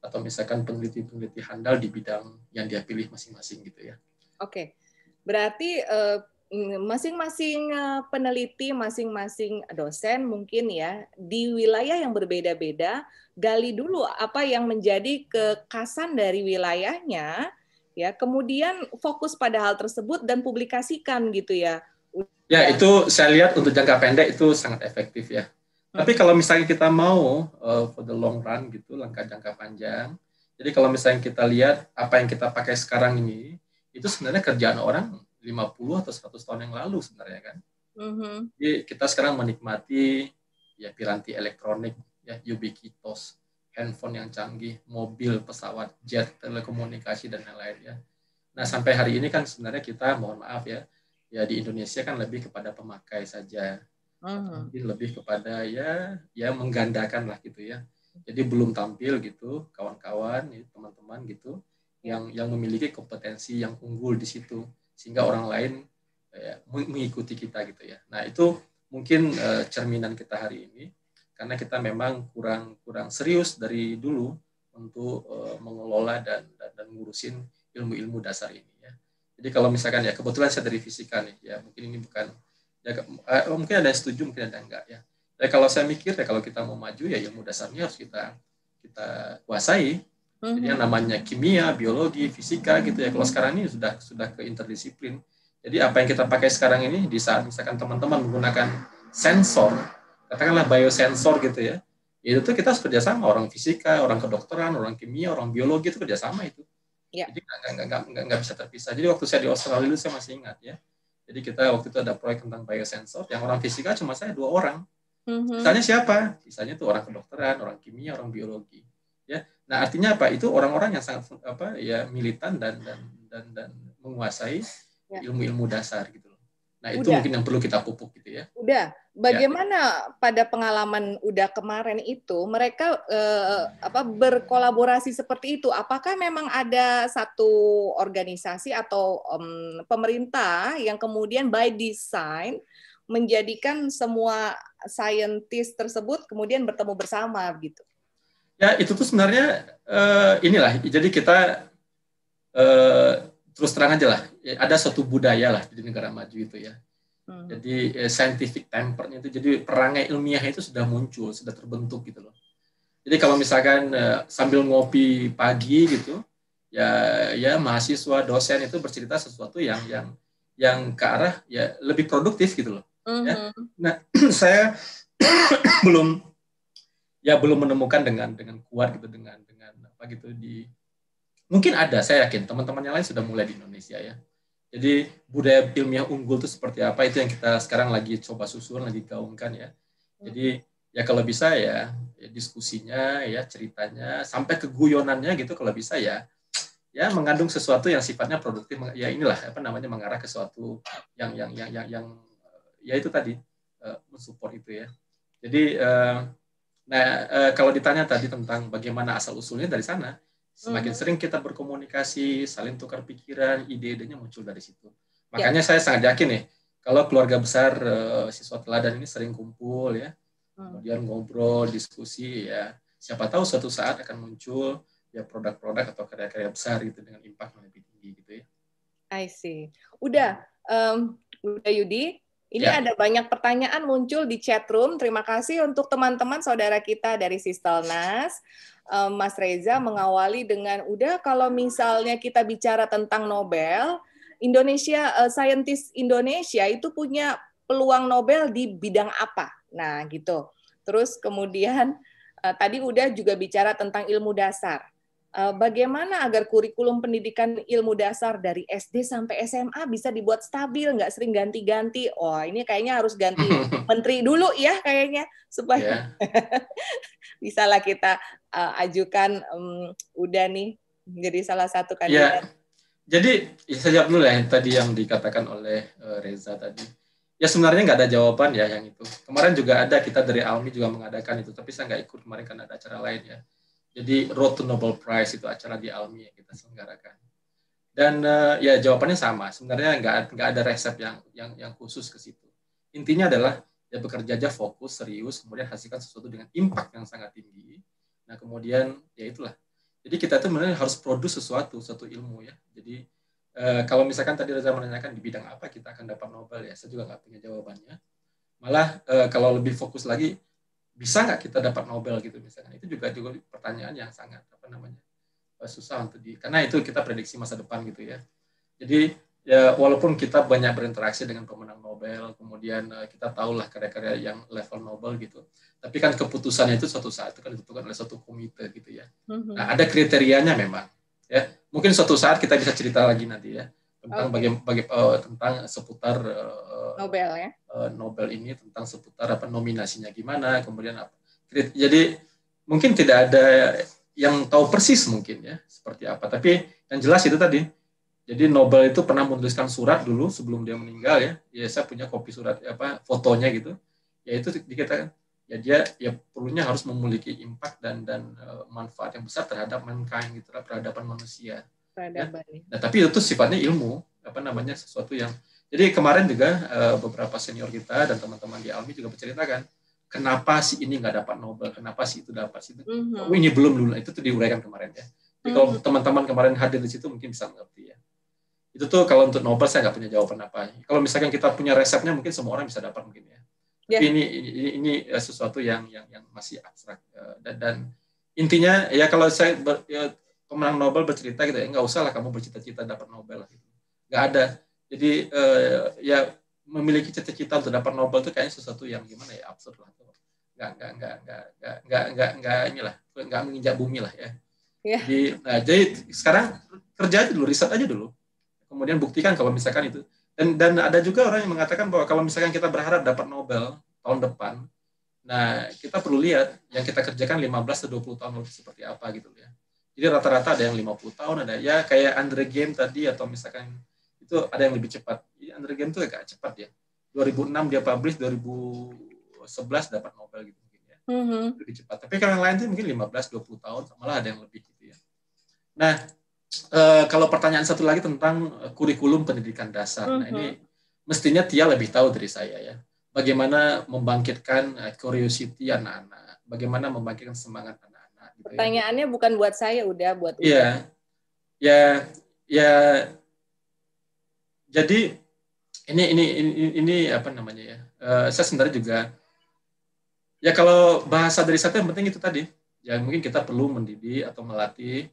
atau misalkan peneliti-peneliti handal di bidang yang dia pilih masing-masing gitu ya. Oke, berarti uh masing-masing eh, peneliti, masing-masing dosen mungkin ya di wilayah yang berbeda-beda gali dulu apa yang menjadi kekasan dari wilayahnya ya kemudian fokus pada hal tersebut dan publikasikan gitu ya ya, itu saya lihat untuk jangka pendek itu sangat efektif ya tapi kalau misalnya kita mau uh, for the long run gitu langkah jangka panjang jadi kalau misalnya kita lihat apa yang kita pakai sekarang ini itu sebenarnya kerjaan orang 50 atau 100 tahun yang lalu sebenarnya kan hmm. jadi kita sekarang menikmati ya piranti elektronik ya ubiquitous handphone yang canggih, mobil, pesawat, jet, telekomunikasi dan lain-lain ya. Nah sampai hari ini kan sebenarnya kita mohon maaf ya, ya di Indonesia kan lebih kepada pemakai saja, uh-huh. lebih kepada ya ya menggandakan lah gitu ya. Jadi belum tampil gitu kawan-kawan, ya, teman-teman gitu yang yang memiliki kompetensi yang unggul di situ sehingga orang lain ya, mengikuti kita gitu ya. Nah itu mungkin uh, cerminan kita hari ini karena kita memang kurang kurang serius dari dulu untuk uh, mengelola dan dan, dan ngurusin ilmu-ilmu dasar ini ya. Jadi kalau misalkan ya kebetulan saya dari fisika nih ya mungkin ini bukan ya uh, mungkin ada yang setuju mungkin ada yang enggak ya. Tapi kalau saya mikir ya kalau kita mau maju ya ilmu dasarnya harus kita kita kuasai. Jadi mhm. yang namanya kimia, biologi, fisika gitu ya. Kalau sekarang ini sudah sudah ke interdisiplin. Jadi apa yang kita pakai sekarang ini di saat misalkan teman-teman menggunakan sensor katakanlah biosensor gitu ya itu tuh kita kerjasama orang fisika orang kedokteran orang kimia orang biologi itu kerjasama itu ya. jadi nggak bisa terpisah jadi waktu saya di Australia dulu saya masih ingat ya jadi kita waktu itu ada proyek tentang biosensor yang orang fisika cuma saya dua orang misalnya mm-hmm. siapa misalnya tuh orang kedokteran orang kimia orang biologi ya nah artinya apa itu orang-orang yang sangat apa ya militan dan dan dan, dan menguasai iya. ilmu-ilmu dasar gitu Nah, itu udah. mungkin yang perlu kita pupuk gitu ya. Udah. Bagaimana ya. pada pengalaman udah kemarin itu mereka eh, apa berkolaborasi seperti itu? Apakah memang ada satu organisasi atau um, pemerintah yang kemudian by design menjadikan semua saintis tersebut kemudian bertemu bersama gitu? Ya, itu tuh sebenarnya eh, inilah. Jadi kita eh, terus terang aja lah, ya, ada satu budaya lah di negara maju itu ya. Hmm. Jadi eh, scientific tempernya itu, jadi perangai ilmiah itu sudah muncul, sudah terbentuk gitu loh. Jadi kalau misalkan eh, sambil ngopi pagi gitu, ya ya mahasiswa dosen itu bercerita sesuatu yang yang yang ke arah ya lebih produktif gitu loh. hmm Ya. Nah saya belum ya belum menemukan dengan dengan kuat gitu dengan dengan apa gitu di mungkin ada saya yakin teman-teman yang lain sudah mulai di Indonesia ya jadi budaya ilmiah unggul itu seperti apa itu yang kita sekarang lagi coba susun lagi gaungkan ya jadi ya kalau bisa ya, ya diskusinya ya ceritanya sampai keguyonannya gitu kalau bisa ya ya mengandung sesuatu yang sifatnya produktif ya inilah apa namanya mengarah ke suatu yang yang yang yang, yang eh, ya itu tadi eh, mensupport itu ya jadi eh, nah kalau ditanya tadi tentang bagaimana asal usulnya dari sana Semakin mhm. sering kita berkomunikasi, saling tukar pikiran, ide-idenya muncul dari situ. Ya. Makanya ya. saya sangat yakin nih, kalau keluarga besar uh, siswa teladan ini sering kumpul ya, hmm. kemudian ngobrol, diskusi ya, siapa tahu suatu saat akan muncul ya produk-produk atau karya-karya besar gitu dengan impact yang lebih tinggi gitu ya. I see. Udah, um, udah Yudi, ini ya. ada banyak pertanyaan muncul di chat room. Terima kasih untuk teman-teman saudara kita dari Sistelnas. Eh, Mas Reza mengawali dengan udah kalau misalnya kita bicara tentang Nobel, Indonesia uh, saintis Indonesia itu punya peluang Nobel di bidang apa? Nah, gitu. Terus kemudian uh, tadi udah juga bicara tentang ilmu dasar. Eh, bagaimana agar kurikulum pendidikan ilmu dasar dari SD sampai SMA bisa dibuat stabil, nggak sering ganti-ganti. Oh, ini kayaknya harus ganti menteri dulu ya kayaknya supaya yeah. lah kita uh, ajukan um, mmm, udah nih Jadi salah satu ya. kandidat. Yeah. Jadi ya sejak dulu lah ya, yang tadi yang dikatakan oleh eh, Reza tadi. Ya sebenarnya nggak ada jawaban ya yang itu. Kemarin juga ada kita dari Almi juga mengadakan itu, tapi saya nggak ikut kemarin karena ada acara lain ya jadi Road to Nobel Prize itu acara di Almi yang kita selenggarakan. Dan uh, ya jawabannya sama. Sebenarnya nggak nggak ada resep yang yang yang khusus ke situ. Intinya adalah ya bekerja aja fokus serius, kemudian hasilkan sesuatu dengan impact yang sangat tinggi. Nah kemudian ya itulah. Jadi kita itu sebenarnya harus produce sesuatu, satu ilmu ya. Jadi uh, kalau misalkan tadi Reza menanyakan di bidang apa kita akan dapat Nobel ya, saya juga nggak punya jawabannya. Malah uh, kalau lebih fokus lagi, bisa nggak kita dapat Nobel gitu misalnya itu juga juga pertanyaan yang sangat apa namanya eh, susah untuk di karena itu kita prediksi masa depan gitu ya jadi ya walaupun kita banyak berinteraksi dengan pemenang Nobel kemudian eh, kita tahulah karya-karya yang level Nobel gitu tapi kan keputusannya itu suatu saat itu kan ditentukan oleh suatu komite gitu ya mhm. nah ada kriterianya memang ya mungkin suatu saat kita bisa cerita lagi nanti ya tentang okay. bagi, bagi, uh, eh, tentang seputar uh, Nobel ya uh, Nobel ini tentang seputar apa nominasinya gimana kemudian apa jadi mungkin tidak ada yang tahu persis mungkin ya seperti apa tapi yang jelas itu tadi jadi Nobel itu pernah menuliskan surat dulu sebelum dia meninggal ya ya saya punya kopi surat apa fotonya gitu ya itu dikatakan ya dia ya perlunya harus memiliki impact dan dan uh, manfaat yang besar terhadap mankind gitu terhadap peradaban manusia peradaban. Iya. Nah, nah, tapi itu tuh sifatnya ilmu, apa namanya sesuatu yang. Jadi kemarin juga eh, beberapa senior kita dan teman-teman di Almi juga menceritakan kenapa si ini nggak dapat Nobel, kenapa si itu dapat sih? itu. mm Oh ini belum dulu, itu tuh diuraikan kemarin ya. Jadi kalau mhm. teman-teman kemarin hadir di situ mungkin bisa mengerti ya. Itu tuh kalau untuk Nobel saya nggak punya jawaban apa. Kalau misalkan kita punya resepnya mungkin semua orang bisa dapat mungkin ya. Yeah. Tapi ya. ini, ini ini ini eh, sesuatu yang yang yang masih abstrak eh, dan, dan intinya ya kalau saya ber, ya, pemenang Nobel bercerita gitu ya nggak usah lah kamu bercita-cita dapat Nobel gitu nggak ada jadi eh, ya memiliki cita-cita untuk dapat Nobel itu kayaknya sesuatu yang gimana ya absurd lah nggak nggak nggak nggak nggak nggak nggak nggak lah nggak menginjak bumi lah ya yeah. jadi nah jadi sekarang kerja aja dulu riset aja dulu kemudian buktikan kalau misalkan itu dan dan ada juga orang yang mengatakan bahwa kalau misalkan kita berharap dapat Nobel tahun depan Nah, kita perlu lihat yang kita kerjakan 15 dua puluh tahun lebih seperti apa gitu ya. Jadi rata-rata ada yang 50 tahun, ada ya kayak Andre Game tadi atau misalkan itu ada yang lebih cepat. Jadi iya, Andre Game tuh agak cepat ya. 2006 dia publish, 2011 dapat Nobel gitu mungkin ya. Mm-hmm. Lebih cepat. Tapi kalau yang lain tuh mungkin 15-20 tahun, malah ada yang lebih gitu ya. Nah, eh, kalau pertanyaan satu lagi tentang eh, kurikulum pendidikan dasar. Mm-hmm. Nah ini mm-hmm. mestinya Tia lebih tahu dari saya ya. Bagaimana membangkitkan eh, curiosity anak-anak, bagaimana membangkitkan semangat anak Pertanyaannya ya. bukan buat saya, udah buat Iya. Yeah. Ya, ya. Jadi ini ini ini, ini apa namanya ya? Uh, saya sebenarnya juga ya kalau bahasa dari satu yang penting itu tadi. Ya mungkin kita perlu mendidik atau melatih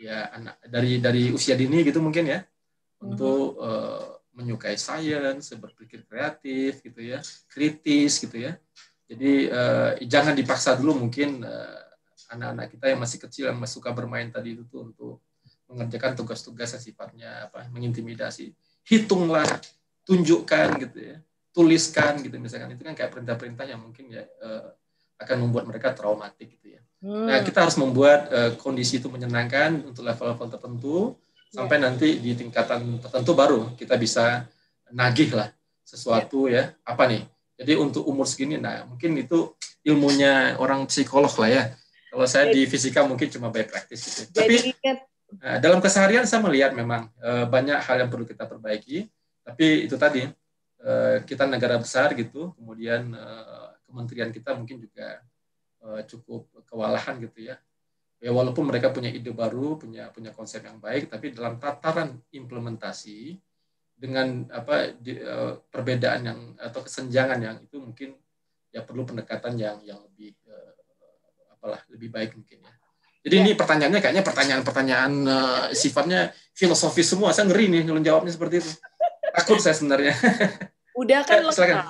ya anak dari dari usia dini gitu mungkin ya hmm. untuk uh, eh, menyukai sains, berpikir kreatif gitu ya, kritis gitu ya. Jadi uh, jangan dipaksa dulu mungkin uh, anak-anak kita yang masih kecil yang masih suka bermain tadi itu tuh untuk mengerjakan tugas-tugas yang sifatnya apa mengintimidasi hitunglah tunjukkan gitu ya tuliskan gitu misalkan itu kan kayak perintah-perintah yang mungkin ya uh, akan membuat mereka traumatik gitu ya nah, hmm. nah kita harus membuat uh, kondisi itu menyenangkan untuk level-level tertentu yeah. sampai iya. nanti di tingkatan tertentu baru kita bisa nagih lah sesuatu yeah. ya apa nih jadi untuk umur segini nah mungkin itu ilmunya orang psikolog lah ya kalau saya jadi, di fisika mungkin cuma baik praktis gitu. Tapi eh, dalam keseharian saya melihat memang eh, banyak hal yang perlu kita perbaiki. Tapi itu tadi eh, kita negara besar gitu, kemudian kementerian kita mungkin juga cukup kewalahan gitu ya. Ya walaupun mereka punya ide baru, punya punya konsep yang baik, tapi dalam tataran implementasi dengan apa di, perbedaan yang atau kesenjangan yang itu mungkin ya perlu pendekatan yang yang lebih uh, apalah lebih baik mungkin ya. Jadi ya. ini pertanyaannya kayaknya pertanyaan-pertanyaan uh, sifatnya filosofis semua. Saya ngeri nih kalau jawabnya seperti itu. Takut saya sebenarnya. Udah kan eh, lengkap.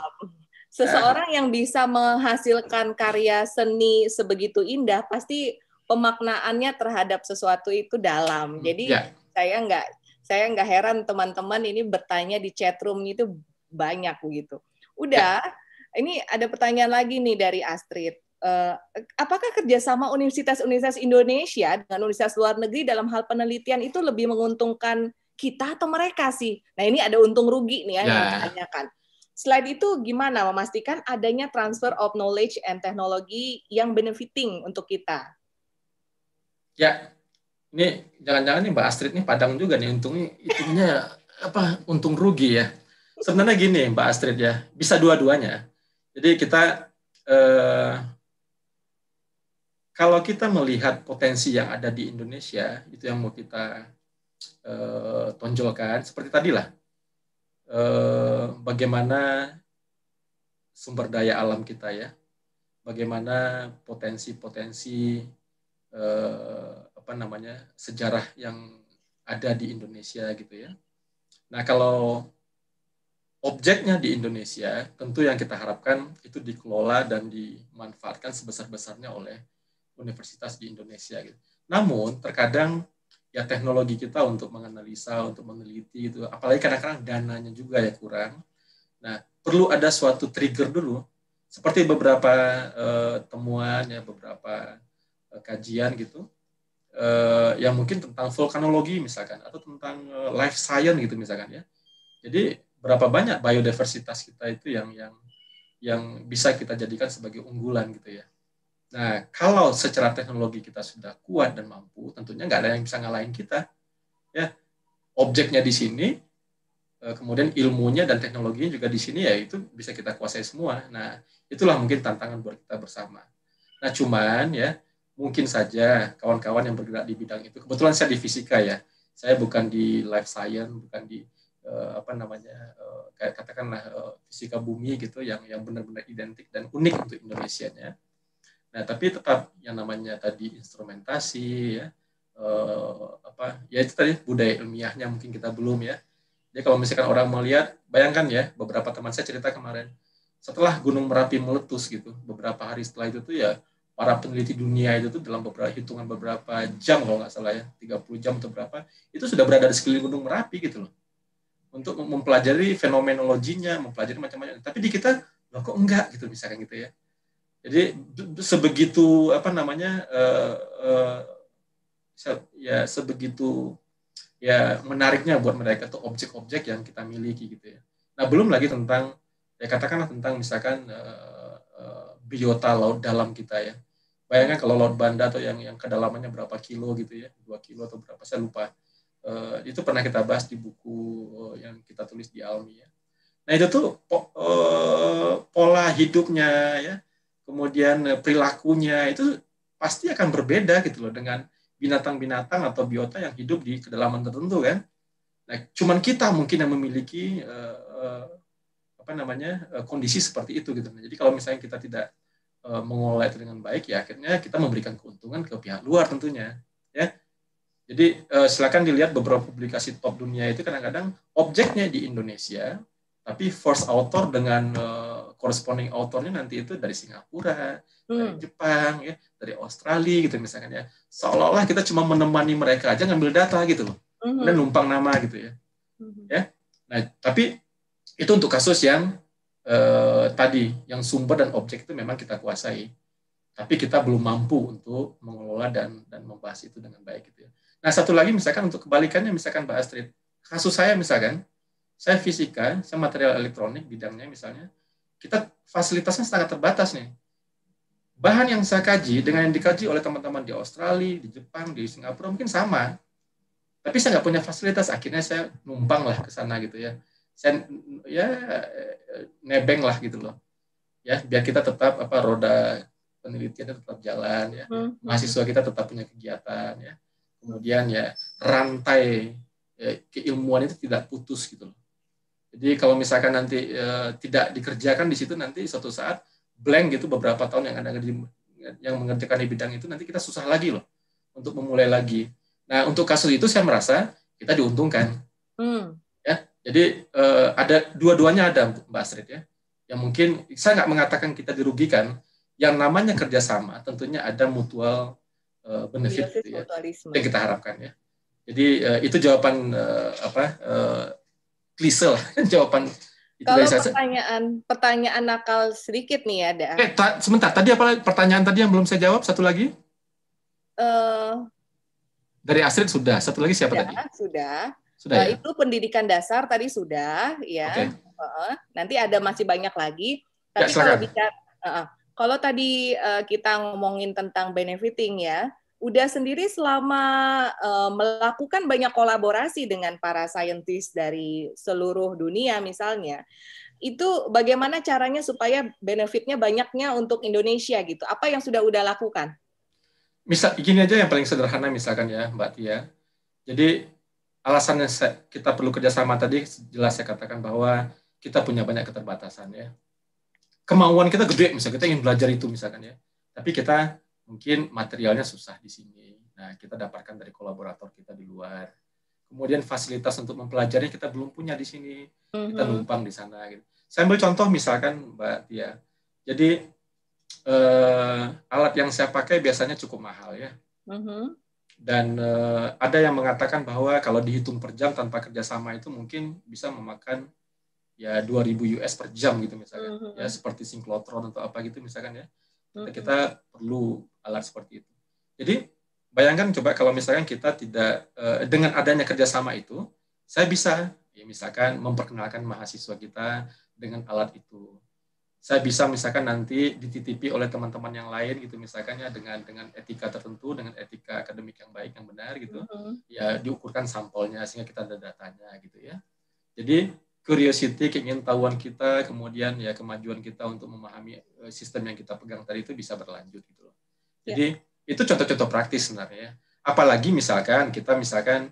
Seseorang yang bisa menghasilkan karya seni sebegitu indah pasti pemaknaannya terhadap sesuatu itu dalam. Hmm, Jadi ya. saya nggak saya nggak heran teman-teman ini bertanya di chat room itu banyak begitu. Udah, ya. ini ada pertanyaan lagi nih dari Astrid uh, apakah kerjasama universitas-universitas Indonesia dengan universitas luar negeri dalam hal penelitian itu lebih menguntungkan kita atau mereka sih? Nah ini ada untung rugi nih ya, yang nah. ditanyakan. Selain itu, gimana memastikan adanya transfer of knowledge and technology yang benefiting untuk kita? Ya, ini jangan-jangan nih Mbak Astrid nih padang juga nih untungnya itunya apa untung rugi ya. Sebenarnya gini Mbak Astrid ya, bisa dua-duanya. Jadi kita eh, kalau kita melihat potensi yang ada di Indonesia, itu yang mau kita e, tonjolkan. Seperti tadi lah eh, bagaimana sumber daya alam kita ya, bagaimana potensi-potensi e, apa namanya sejarah yang ada di Indonesia gitu ya. Nah kalau objeknya di Indonesia, tentu yang kita harapkan itu dikelola dan dimanfaatkan sebesar-besarnya oleh universitas di Indonesia gitu. Namun terkadang ya teknologi kita untuk menganalisa, untuk meneliti itu, apalagi kadang-kadang dananya juga ya kurang. Nah, perlu ada suatu trigger dulu. Seperti beberapa uh, temuan ya, beberapa uh, kajian gitu, uh, yang mungkin tentang vulkanologi misalkan, atau tentang uh, life science gitu misalkan ya. Jadi berapa banyak biodiversitas kita itu yang yang yang bisa kita jadikan sebagai unggulan gitu ya. Nah, kalau secara teknologi kita sudah kuat dan mampu, tentunya nggak ada yang bisa ngalahin kita. Ya, objeknya di sini, eh, kemudian ilmunya dan teknologinya juga di sini ya itu bisa kita kuasai semua. Nah, itulah mungkin tantangan buat kita bersama. Nah, cuman ya mungkin saja kawan-kawan yang bergerak di bidang itu kebetulan saya di fisika ya. Saya bukan di life science, bukan di eh, apa namanya eh, kayak katakanlah eh, fisika bumi gitu yang yang benar-benar identik dan unik untuk Indonesia nya Nah, tapi tetap yang namanya tadi instrumentasi ya eh, apa ya itu tadi budaya ilmiahnya mungkin kita belum ya. Jadi kalau misalkan orang mau lihat bayangkan ya beberapa teman saya cerita kemarin setelah Gunung Merapi meletus gitu, beberapa hari setelah itu tuh ya para peneliti dunia itu tuh dalam beberapa hitungan beberapa jam kalau nggak salah ya 30 jam atau berapa itu sudah berada di sekeliling Gunung Merapi gitu loh untuk mempelajari fenomenologinya mempelajari macam-macam tapi di kita loh kok enggak gitu misalkan gitu ya jadi sebegitu apa namanya uh, uh, ya sebegitu ya menariknya buat mereka tuh objek-objek yang kita miliki gitu ya. Nah belum lagi tentang ya katakanlah tentang misalkan uh, uh, biota laut dalam kita ya. Bayangkan kalau laut Banda atau yang yang kedalamannya berapa kilo gitu ya, dua kilo atau berapa saya lupa. Uh, itu pernah kita bahas di buku yang kita tulis di Almi ya. Nah itu tuh po, uh, pola hidupnya ya, kemudian eh, perilakunya itu pasti akan berbeda gitu loh dengan binatang-binatang atau biota yang hidup di kedalaman tertentu kan. Nah, cuman kita mungkin yang memiliki uh, apa namanya uh, kondisi seperti itu gitu. jadi kalau misalnya kita tidak uh, mengelola itu dengan baik, ya akhirnya kita memberikan keuntungan ke pihak luar tentunya. Ya, jadi uh, silakan dilihat beberapa publikasi top dunia itu kadang-kadang objeknya di Indonesia, tapi first author dengan uh, corresponding authornya nanti itu dari Singapura, hmm. dari Jepang, ya, dari Australia gitu misalnya. ya. Seolah-olah kita cuma menemani mereka aja ngambil data gitu loh. Hmm. Dan numpang nama gitu ya. Hmm. Ya. Nah, tapi itu untuk kasus yang eh, tadi yang sumber dan objek itu memang kita kuasai. Tapi kita belum mampu untuk mengelola dan dan membahas itu dengan baik gitu ya. Nah, satu lagi misalkan untuk kebalikannya misalkan Mbak Astrid, kasus saya misalkan saya fisika, saya material elektronik bidangnya misalnya, kita fasilitasnya sangat terbatas nih. Bahan yang saya kaji dengan yang dikaji oleh teman-teman di Australia, di Jepang, di Singapura mungkin sama. Tapi saya nggak punya fasilitas, akhirnya saya numpang lah ke sana gitu ya. Saya ya nebeng lah gitu loh. Ya, biar kita tetap apa roda penelitiannya tetap jalan ya. Hmm. Mahasiswa kita tetap punya kegiatan ya. Kemudian ya rantai ya, keilmuan itu tidak putus gitu loh. Jadi kalau misalkan nanti e, tidak dikerjakan di situ nanti suatu saat blank gitu beberapa tahun yang ada di yang mengerjakan di bidang itu nanti kita susah lagi loh untuk memulai lagi. Nah untuk kasus itu saya merasa kita diuntungkan. Hmm. Ya, jadi e, ada dua-duanya ada Mbak Astrid ya. Yang mungkin saya nggak mengatakan kita dirugikan. Yang namanya kerjasama tentunya ada mutual e, benefit gitu ya, yang kita harapkan ya. Jadi itu jawaban apa? klise lah kan jawaban Kalau pertanyaan pertanyaan nakal sedikit nih ya, Eh, ta sebentar. Tadi apa pertanyaan tadi yang belum saya jawab? Satu lagi? Uh, dari Astrid sudah. Satu lagi siapa sudah, ya, tadi? Sudah. Sudah. Nah, ya? Itu pendidikan dasar tadi sudah, ya. Okay. Uh, nanti ada masih banyak lagi. Ya, Tapi ya, kalau bicara, uh, kalau tadi uh, kita ngomongin tentang benefiting ya, udah sendiri selama uh, melakukan banyak kolaborasi dengan para saintis dari seluruh dunia misalnya, itu bagaimana caranya supaya benefitnya banyaknya untuk Indonesia gitu? Apa yang sudah udah lakukan? Misal, gini aja yang paling sederhana misalkan ya Mbak Tia. Jadi alasannya kita perlu kerjasama tadi jelas saya katakan bahwa kita punya banyak keterbatasan ya. Kemauan kita gede misalnya kita ingin belajar itu misalkan ya, tapi kita mungkin materialnya susah di sini. Nah, kita dapatkan dari kolaborator kita di luar. Kemudian fasilitas untuk mempelajari kita belum punya di sini. Kita mm-hmm. numpang di sana. Gitu. Saya ambil contoh misalkan Mbak Tia. Jadi eh, alat yang saya pakai biasanya cukup mahal ya. Mm-hmm. Dan eh, ada yang mengatakan bahwa kalau dihitung per jam tanpa kerjasama itu mungkin bisa memakan ya 2000 US per jam gitu misalkan. Uh-huh. Ya seperti sinklotron atau apa gitu misalkan ya. Mm-hmm. kita perlu alat seperti itu. Jadi bayangkan coba kalau misalkan kita tidak eh, dengan adanya kerjasama itu, saya bisa ya misalkan memperkenalkan mahasiswa kita dengan alat itu. Saya bisa misalkan nanti dititipi oleh teman-teman yang lain gitu misalkan ya dengan dengan etika tertentu, dengan etika akademik yang baik yang benar gitu. Uh mm-hmm. -huh. Ya diukurkan sampelnya sehingga kita ada datanya gitu ya. Jadi curiosity, tahuan kita, kemudian ya kemajuan kita untuk memahami eh, sistem yang kita pegang tadi itu bisa berlanjut gitu ya. Jadi yeah. itu contoh-contoh praktis sebenarnya. Ya. Apalagi misalkan kita misalkan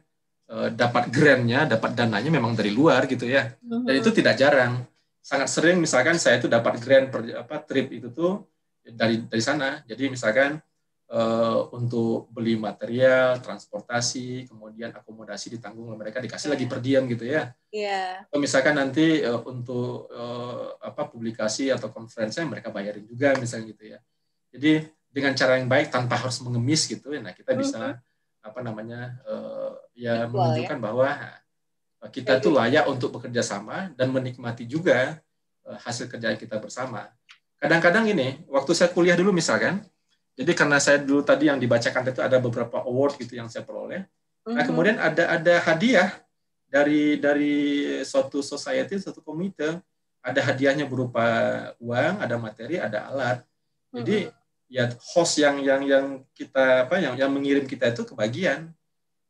eh, dapat grantnya, dapat dananya memang dari luar gitu ya. Mhm. Dan itu tidak jarang. Sangat sering misalkan saya itu dapat grant per apa trip itu tuh dari dari sana. Jadi misalkan Eh, untuk beli material, transportasi, kemudian akomodasi ditanggung oleh mereka dikasih yeah. lagi iya. per diem gitu ya. Iya. Yeah. Misalkan nanti eh, untuk eh, apa publikasi atau konferensi mereka bayarin juga misalnya gitu ya. Jadi dengan cara yang baik tanpa harus mengemis gitu ya, nah kita bisa mm -hmm. apa namanya ya Equal, menunjukkan ya? bahwa kita tuh gitu. layak untuk bekerja sama dan menikmati juga hasil kerja kita bersama. Kadang-kadang ini, waktu saya kuliah dulu misalkan, jadi karena saya dulu tadi yang dibacakan itu ada beberapa award gitu yang saya peroleh. Nah mhm. kemudian ada ada hadiah dari dari suatu society, suatu komite ada hadiahnya berupa uang, ada materi, ada alat. Jadi mhm. ya host yang yang yang kita apa yang yang mengirim kita itu kebagian.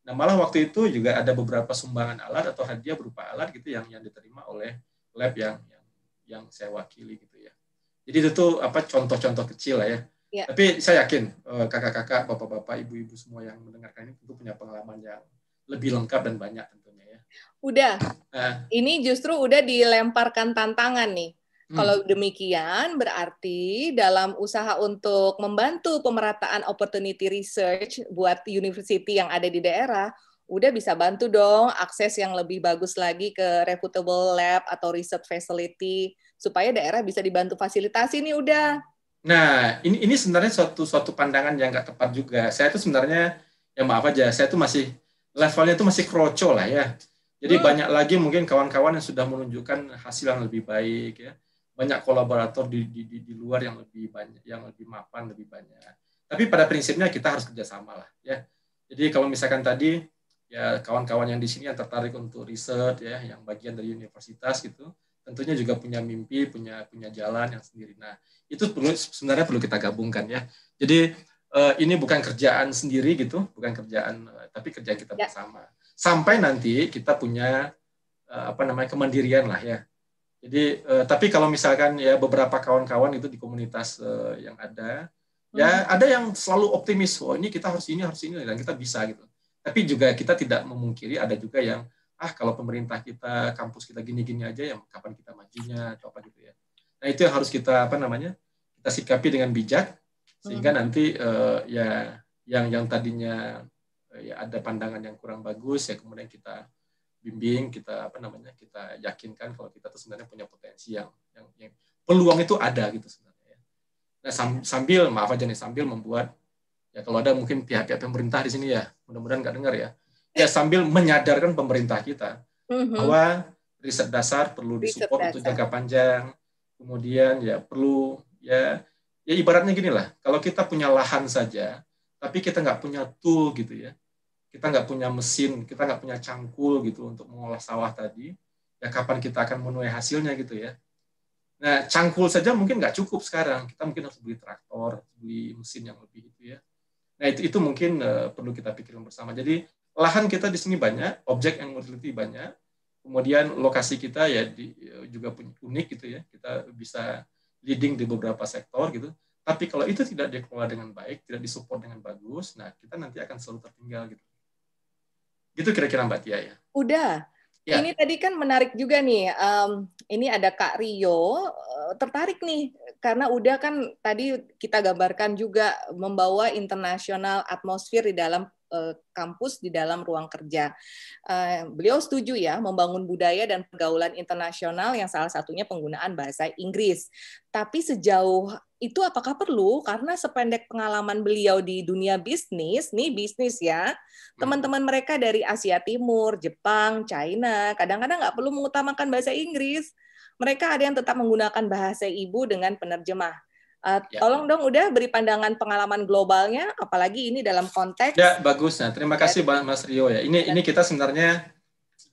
Nah malah waktu itu juga ada beberapa sumbangan alat atau hadiah berupa alat gitu yang yang diterima oleh lab yang yang yang saya wakili gitu ya. Jadi itu tuh apa contoh-contoh kecil lah ya Ya. Tapi saya yakin eh, kakak-kakak, bapak-bapak, ibu-ibu semua yang mendengarkan ini tentu punya pengalaman yang lebih lengkap dan banyak tentunya ya. Udah. Nah. Ini justru udah dilemparkan tantangan nih. Hmm. Kalau demikian berarti dalam usaha untuk membantu pemerataan opportunity research buat university yang ada di daerah, udah bisa bantu dong akses yang lebih bagus lagi ke reputable lab atau research facility supaya daerah bisa dibantu fasilitasi nih udah. Nah, ini ini sebenarnya suatu suatu pandangan yang nggak tepat juga. Saya itu sebenarnya ya maaf aja, saya itu masih levelnya itu masih kroco lah ya. Jadi hmm. banyak lagi mungkin kawan-kawan yang sudah menunjukkan hasil yang lebih baik ya. Banyak kolaborator di, di, di, di luar yang lebih banyak, yang lebih mapan, lebih banyak. Tapi pada prinsipnya kita harus kerjasama lah ya. Jadi kalau misalkan tadi ya kawan-kawan yang di sini yang tertarik untuk riset ya, yang bagian dari universitas gitu, tentunya juga punya mimpi, punya punya jalan yang sendiri. Nah, itu perlu sebenarnya perlu kita gabungkan ya. Jadi uh, ini bukan kerjaan sendiri gitu, bukan kerjaan uh, tapi kerjaan kita ya. bersama. Sampai nanti kita punya uh, apa namanya kemandirian lah ya. Jadi uh, tapi kalau misalkan ya beberapa kawan-kawan itu di komunitas uh, yang ada ya hmm. ya ada yang selalu optimis, oh ini kita harus ini harus ini dan kita bisa gitu. Tapi juga kita tidak memungkiri ada juga yang ah kalau pemerintah kita kampus kita gini-gini aja ya kapan kita majunya atau apa gitu ya nah itu yang harus kita apa namanya kita sikapi dengan bijak sehingga hmm. nanti uh, ya yang yang tadinya uh, ya ada pandangan yang kurang bagus ya kemudian kita bimbing kita apa namanya kita yakinkan kalau kita tuh sebenarnya punya potensi yang yang, yang peluang itu ada gitu sebenarnya ya. nah sambil maaf aja nih sambil membuat ya kalau ada mungkin pihak-pihak pemerintah di sini ya mudah-mudahan nggak dengar ya ya sambil menyadarkan pemerintah kita mm-hmm. bahwa riset dasar perlu disupport untuk jangka panjang. Kemudian ya perlu ya ya ibaratnya gini lah, kalau kita punya lahan saja, tapi kita nggak punya tool gitu ya, kita nggak punya mesin, kita nggak punya cangkul gitu untuk mengolah sawah tadi, ya kapan kita akan menuai hasilnya gitu ya. Nah, cangkul saja mungkin nggak cukup sekarang. Kita mungkin harus beli traktor, beli mesin yang lebih itu ya. Nah, itu itu mungkin uh, perlu kita pikirkan bersama. Jadi lahan kita di sini banyak, objek yang meneliti banyak, kemudian lokasi kita ya di, ya, juga unik gitu ya, kita bisa leading di beberapa sektor gitu. Tapi kalau itu tidak dikelola dengan baik, tidak disupport dengan bagus, nah kita nanti akan selalu tertinggal gitu. Gitu kira-kira Mbak Tia ya. Udah. Ya. Ini tadi kan menarik juga nih. Um, ini ada Kak Rio eh, tertarik nih karena udah kan tadi kita gambarkan juga membawa internasional atmosfer di dalam Eh, kampus di dalam ruang kerja. Eh, beliau setuju ya membangun budaya dan pergaulan internasional yang salah satunya penggunaan bahasa Inggris. Tapi sejauh itu apakah perlu? Karena sependek pengalaman beliau di dunia bisnis, nih bisnis ya, hmm. teman-teman mereka dari Asia Timur, Jepang, China, kadang-kadang nggak perlu mengutamakan bahasa Inggris. Mereka ada yang tetap menggunakan bahasa ibu dengan penerjemah Uh, ya. Tolong dong udah beri pandangan pengalaman globalnya, apalagi ini dalam konteks. Ya bagus, nah terima ya. kasih banget Mas Rio ya. Ini ini kita sebenarnya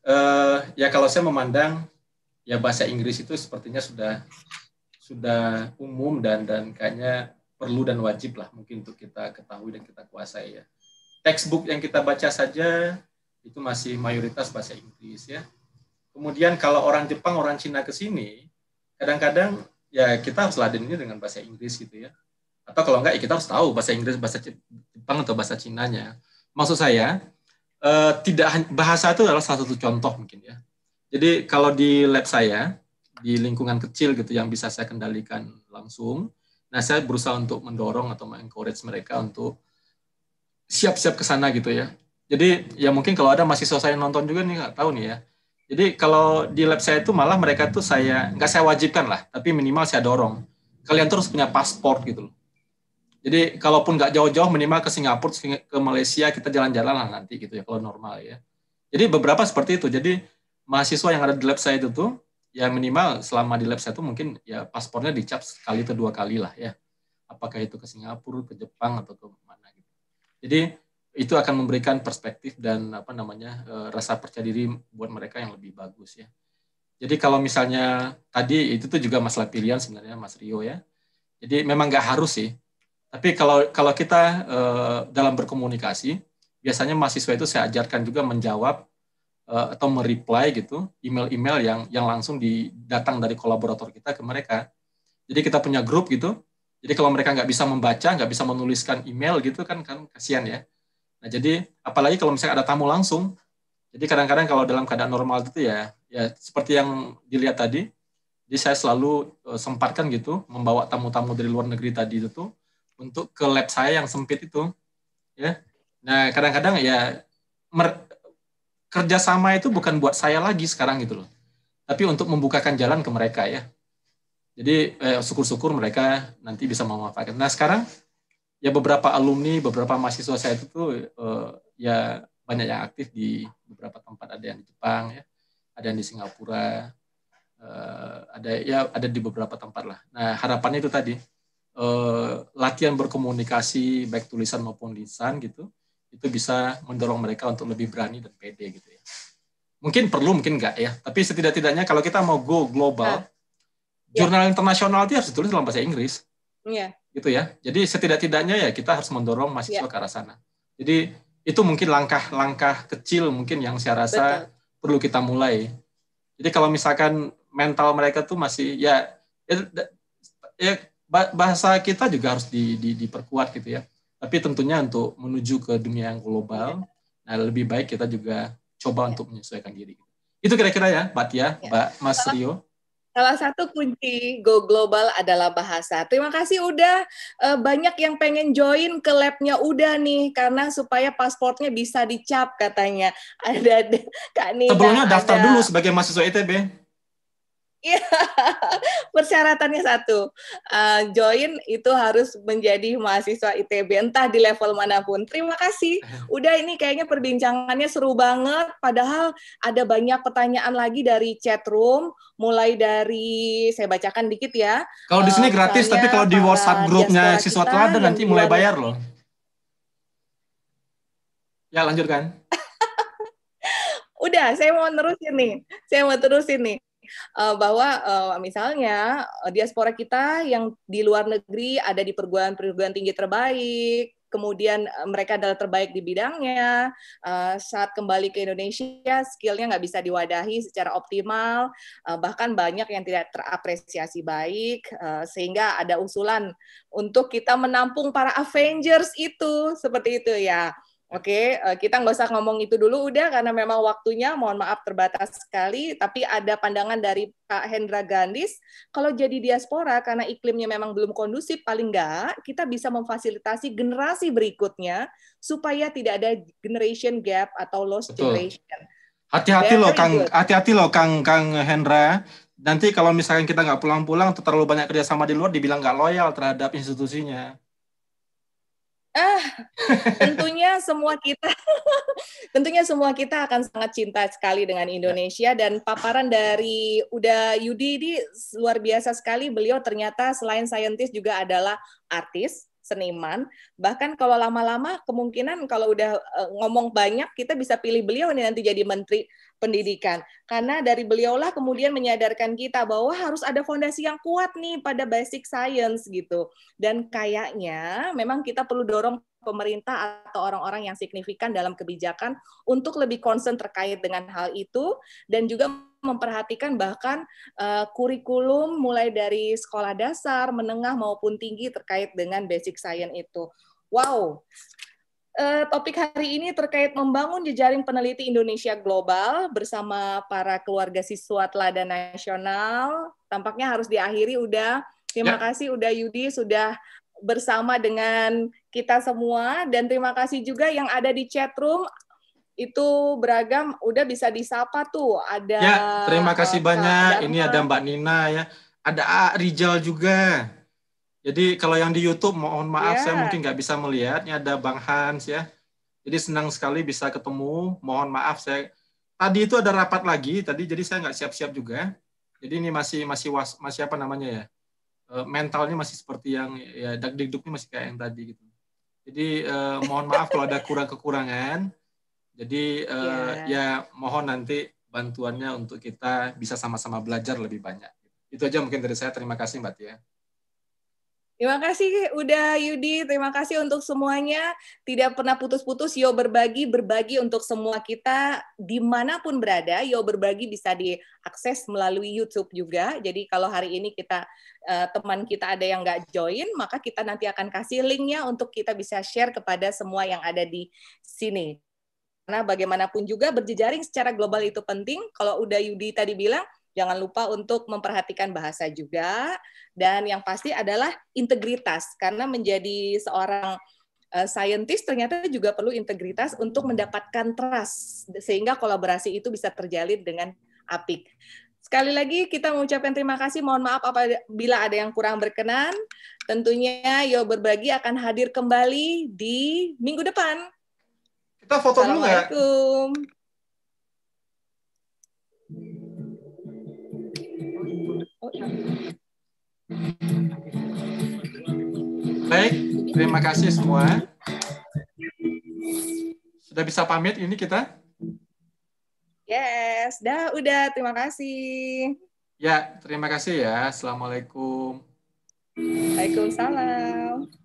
uh, ya kalau saya memandang ya bahasa Inggris itu sepertinya sudah sudah umum dan dan kayaknya perlu dan wajib lah mungkin untuk kita ketahui dan kita kuasai ya. Textbook yang kita baca saja itu masih mayoritas bahasa Inggris ya. Kemudian kalau orang Jepang, orang Cina ke sini, kadang-kadang ya kita harus ladeninnya dengan bahasa Inggris gitu ya. Atau kalau enggak ya kita harus tahu bahasa Inggris, bahasa Jepang atau bahasa Cinanya. Maksud saya eh, tidak bahasa itu adalah salah satu contoh mungkin ya. Jadi kalau di lab saya di lingkungan kecil gitu yang bisa saya kendalikan langsung, nah saya berusaha untuk mendorong atau mengencourage mereka untuk siap-siap ke sana gitu ya. Jadi ya mungkin kalau ada mahasiswa saya nonton juga nih nggak tahu nih ya jadi kalau di lab saya itu malah mereka tuh saya nggak saya wajibkan lah, tapi minimal saya dorong. Kalian terus punya paspor gitu loh. Jadi kalaupun nggak jauh-jauh minimal ke Singapura, ke Malaysia kita jalan-jalan lah nanti gitu ya kalau normal ya. Jadi beberapa seperti itu. Jadi mahasiswa yang ada di lab saya itu tuh ya minimal selama di lab saya itu mungkin ya paspornya dicap sekali atau dua kali lah ya. Apakah itu ke Singapura, ke Jepang atau ke mana gitu. Jadi itu akan memberikan perspektif dan apa namanya eh, rasa percaya diri buat mereka yang lebih bagus ya. Jadi kalau misalnya tadi itu tuh juga masalah pilihan sebenarnya Mas Rio ya. Jadi memang nggak harus sih. Tapi kalau kalau kita eh, dalam berkomunikasi biasanya mahasiswa itu saya ajarkan juga menjawab eh, atau mereply gitu email-email yang yang langsung di, datang dari kolaborator kita ke mereka. Jadi kita punya grup gitu. Jadi kalau mereka nggak bisa membaca, nggak bisa menuliskan email gitu kan kan kasihan ya Nah, jadi apalagi kalau misalnya ada tamu langsung, jadi kadang-kadang kalau dalam keadaan normal itu ya, ya seperti yang dilihat tadi, jadi saya selalu eh, sempatkan gitu membawa tamu-tamu dari luar negeri tadi itu untuk ke lab saya yang sempit itu, ya. Nah, kadang-kadang ya kerjasama itu bukan buat saya lagi sekarang gitu loh, tapi untuk membukakan jalan ke mereka ya. Jadi eh, syukur-syukur mereka nanti bisa memanfaatkan. Nah sekarang ya beberapa alumni, beberapa mahasiswa saya itu tuh uh, ya banyak yang aktif di beberapa tempat ada yang di Jepang ya, ada yang di Singapura, uh, ada ya ada di beberapa tempat lah. Nah harapannya itu tadi uh, latihan berkomunikasi baik tulisan maupun lisan gitu itu bisa mendorong mereka untuk lebih berani dan pede gitu ya. Mungkin perlu, mungkin enggak ya. Tapi setidak-tidaknya kalau kita mau go global, ah. ya. jurnal yeah. internasional itu harus ditulis dalam bahasa Inggris. Iya gitu ya. Jadi setidak-tidaknya ya kita harus mendorong mahasiswa yeah. ke arah sana. Jadi itu mungkin langkah-langkah kecil mungkin yang saya rasa Betul. perlu kita mulai. Jadi kalau misalkan mental mereka tuh masih ya eh, ya, bahasa kita juga harus di, di, diperkuat gitu ya. Tapi tentunya untuk menuju ke dunia yang global, yeah. nah lebih baik kita juga coba yeah. untuk menyesuaikan diri. Itu kira-kira ya, Mbak Tia, ya. Mbak Mas Rio. Salah satu kunci go global adalah bahasa. Terima kasih udah eh, banyak yang pengen join ke labnya udah nih karena supaya pasportnya bisa dicap katanya. Ada, ada Kak Nina. Sebelumnya daftar ada, dulu sebagai mahasiswa ITB. Iya, persyaratannya satu, uh, join itu harus menjadi mahasiswa ITB entah di level manapun. Terima kasih, eh. udah ini kayaknya perbincangannya seru banget. Padahal ada banyak pertanyaan lagi dari chat room, mulai dari saya bacakan dikit ya. Kalau di sini eh, gratis, tapi kalau di WhatsApp grupnya siswa teladan nanti mulai bayar loh. Ya lanjutkan. udah saya mau terusin nih saya mau terusin nih uh, bahwa uh, misalnya eh, diaspora kita yang di luar negeri ada di perguruan-perguruan tinggi terbaik, kemudian mereka adalah terbaik di bidangnya. saat kembali ke Indonesia, skillnya nggak bisa diwadahi secara optimal, bahkan banyak yang tidak terapresiasi baik, sehingga ada usulan untuk kita menampung para Avengers itu, seperti itu ya. Oke, okay, eh, kita nggak usah ngomong itu dulu udah karena memang waktunya mohon maaf terbatas sekali. Tapi ada pandangan dari Kak Hendra Gandis, kalau jadi diaspora karena iklimnya memang belum kondusif, paling nggak kita bisa memfasilitasi generasi berikutnya supaya tidak ada generation gap atau lost Betul. generation. Hati-hati loh Kang, hati-hati loh Kang Kang Hendra. Nanti kalau misalkan kita nggak pulang-pulang terlalu banyak kerjasama di luar, dibilang nggak loyal terhadap institusinya. Ah, tentunya semua kita, tentunya semua kita akan sangat cinta sekali dengan ya. Indonesia dan paparan dari Uda Yudi ini luar biasa sekali. Beliau ternyata selain saintis juga adalah artis, seniman. Bahkan kalau lama-lama kemungkinan kalau udah eh, ngomong banyak kita bisa pilih beliau nih nanti jadi menteri pendidikan. Karena dari beliaulah kemudian menyadarkan kita bahwa harus ada fondasi yang kuat nih pada basic science gitu. Dan kayaknya memang kita perlu dorong pemerintah atau orang-orang yang signifikan dalam kebijakan untuk lebih concern terkait dengan hal itu dan juga memperhatikan bahkan uh, kurikulum mulai dari sekolah dasar, menengah maupun tinggi terkait dengan basic science itu. Wow, Uh, topik hari ini terkait membangun jejaring peneliti Indonesia global bersama para keluarga siswa teladan nasional. Tampaknya harus diakhiri udah. Terima ya. kasih udah Yudi sudah bersama dengan kita semua dan terima kasih juga yang ada di chat room itu beragam udah bisa disapa tuh ada ya terima kasih uh, banyak ini ada Mbak Nina ya ada A ah, Rizal juga jadi kalau yang di YouTube, mohon maaf yeah. saya iya. mungkin nggak bisa melihatnya ada Bang Hans ya. Jadi senang sekali bisa ketemu. Mohon maaf saya tadi itu ada rapat lagi tadi, jadi saya nggak siap-siap juga. Jadi ini masih masih was, masih apa namanya ya eh, mentalnya masih seperti yang ya dagdikduknya masih kayak yang tadi gitu. Jadi eh, mohon maaf kalau ada kurang kekurangan. Jadi eh, yeah. ya mohon nanti bantuannya untuk kita bisa sama-sama belajar lebih banyak. Itu aja mungkin dari saya. Terima kasih Mbak Tia. Terima kasih udah Yudi, terima kasih untuk semuanya. Tidak pernah putus-putus, yo berbagi, berbagi untuk semua kita dimanapun berada. Yo berbagi bisa diakses melalui YouTube juga. Jadi kalau hari ini kita eh, teman kita ada yang nggak join, maka kita nanti akan kasih linknya untuk kita bisa share kepada semua yang ada di sini. Karena bagaimanapun juga berjejaring secara global itu penting. Kalau udah Yudi tadi bilang, Jangan lupa untuk memperhatikan bahasa juga dan yang pasti adalah integritas karena menjadi seorang uh, scientist ternyata juga perlu integritas untuk mendapatkan trust sehingga kolaborasi itu bisa terjalin dengan apik. Sekali lagi kita mengucapkan terima kasih. Mohon maaf apabila ada yang kurang berkenan. Tentunya Yo Berbagi akan hadir kembali di minggu depan. Kita foto dulu ya Oh, iya. Baik, terima kasih semua. Sudah bisa pamit ini kita? Yes, dah udah. Terima kasih. Ya, terima kasih ya. Assalamualaikum. Waalaikumsalam.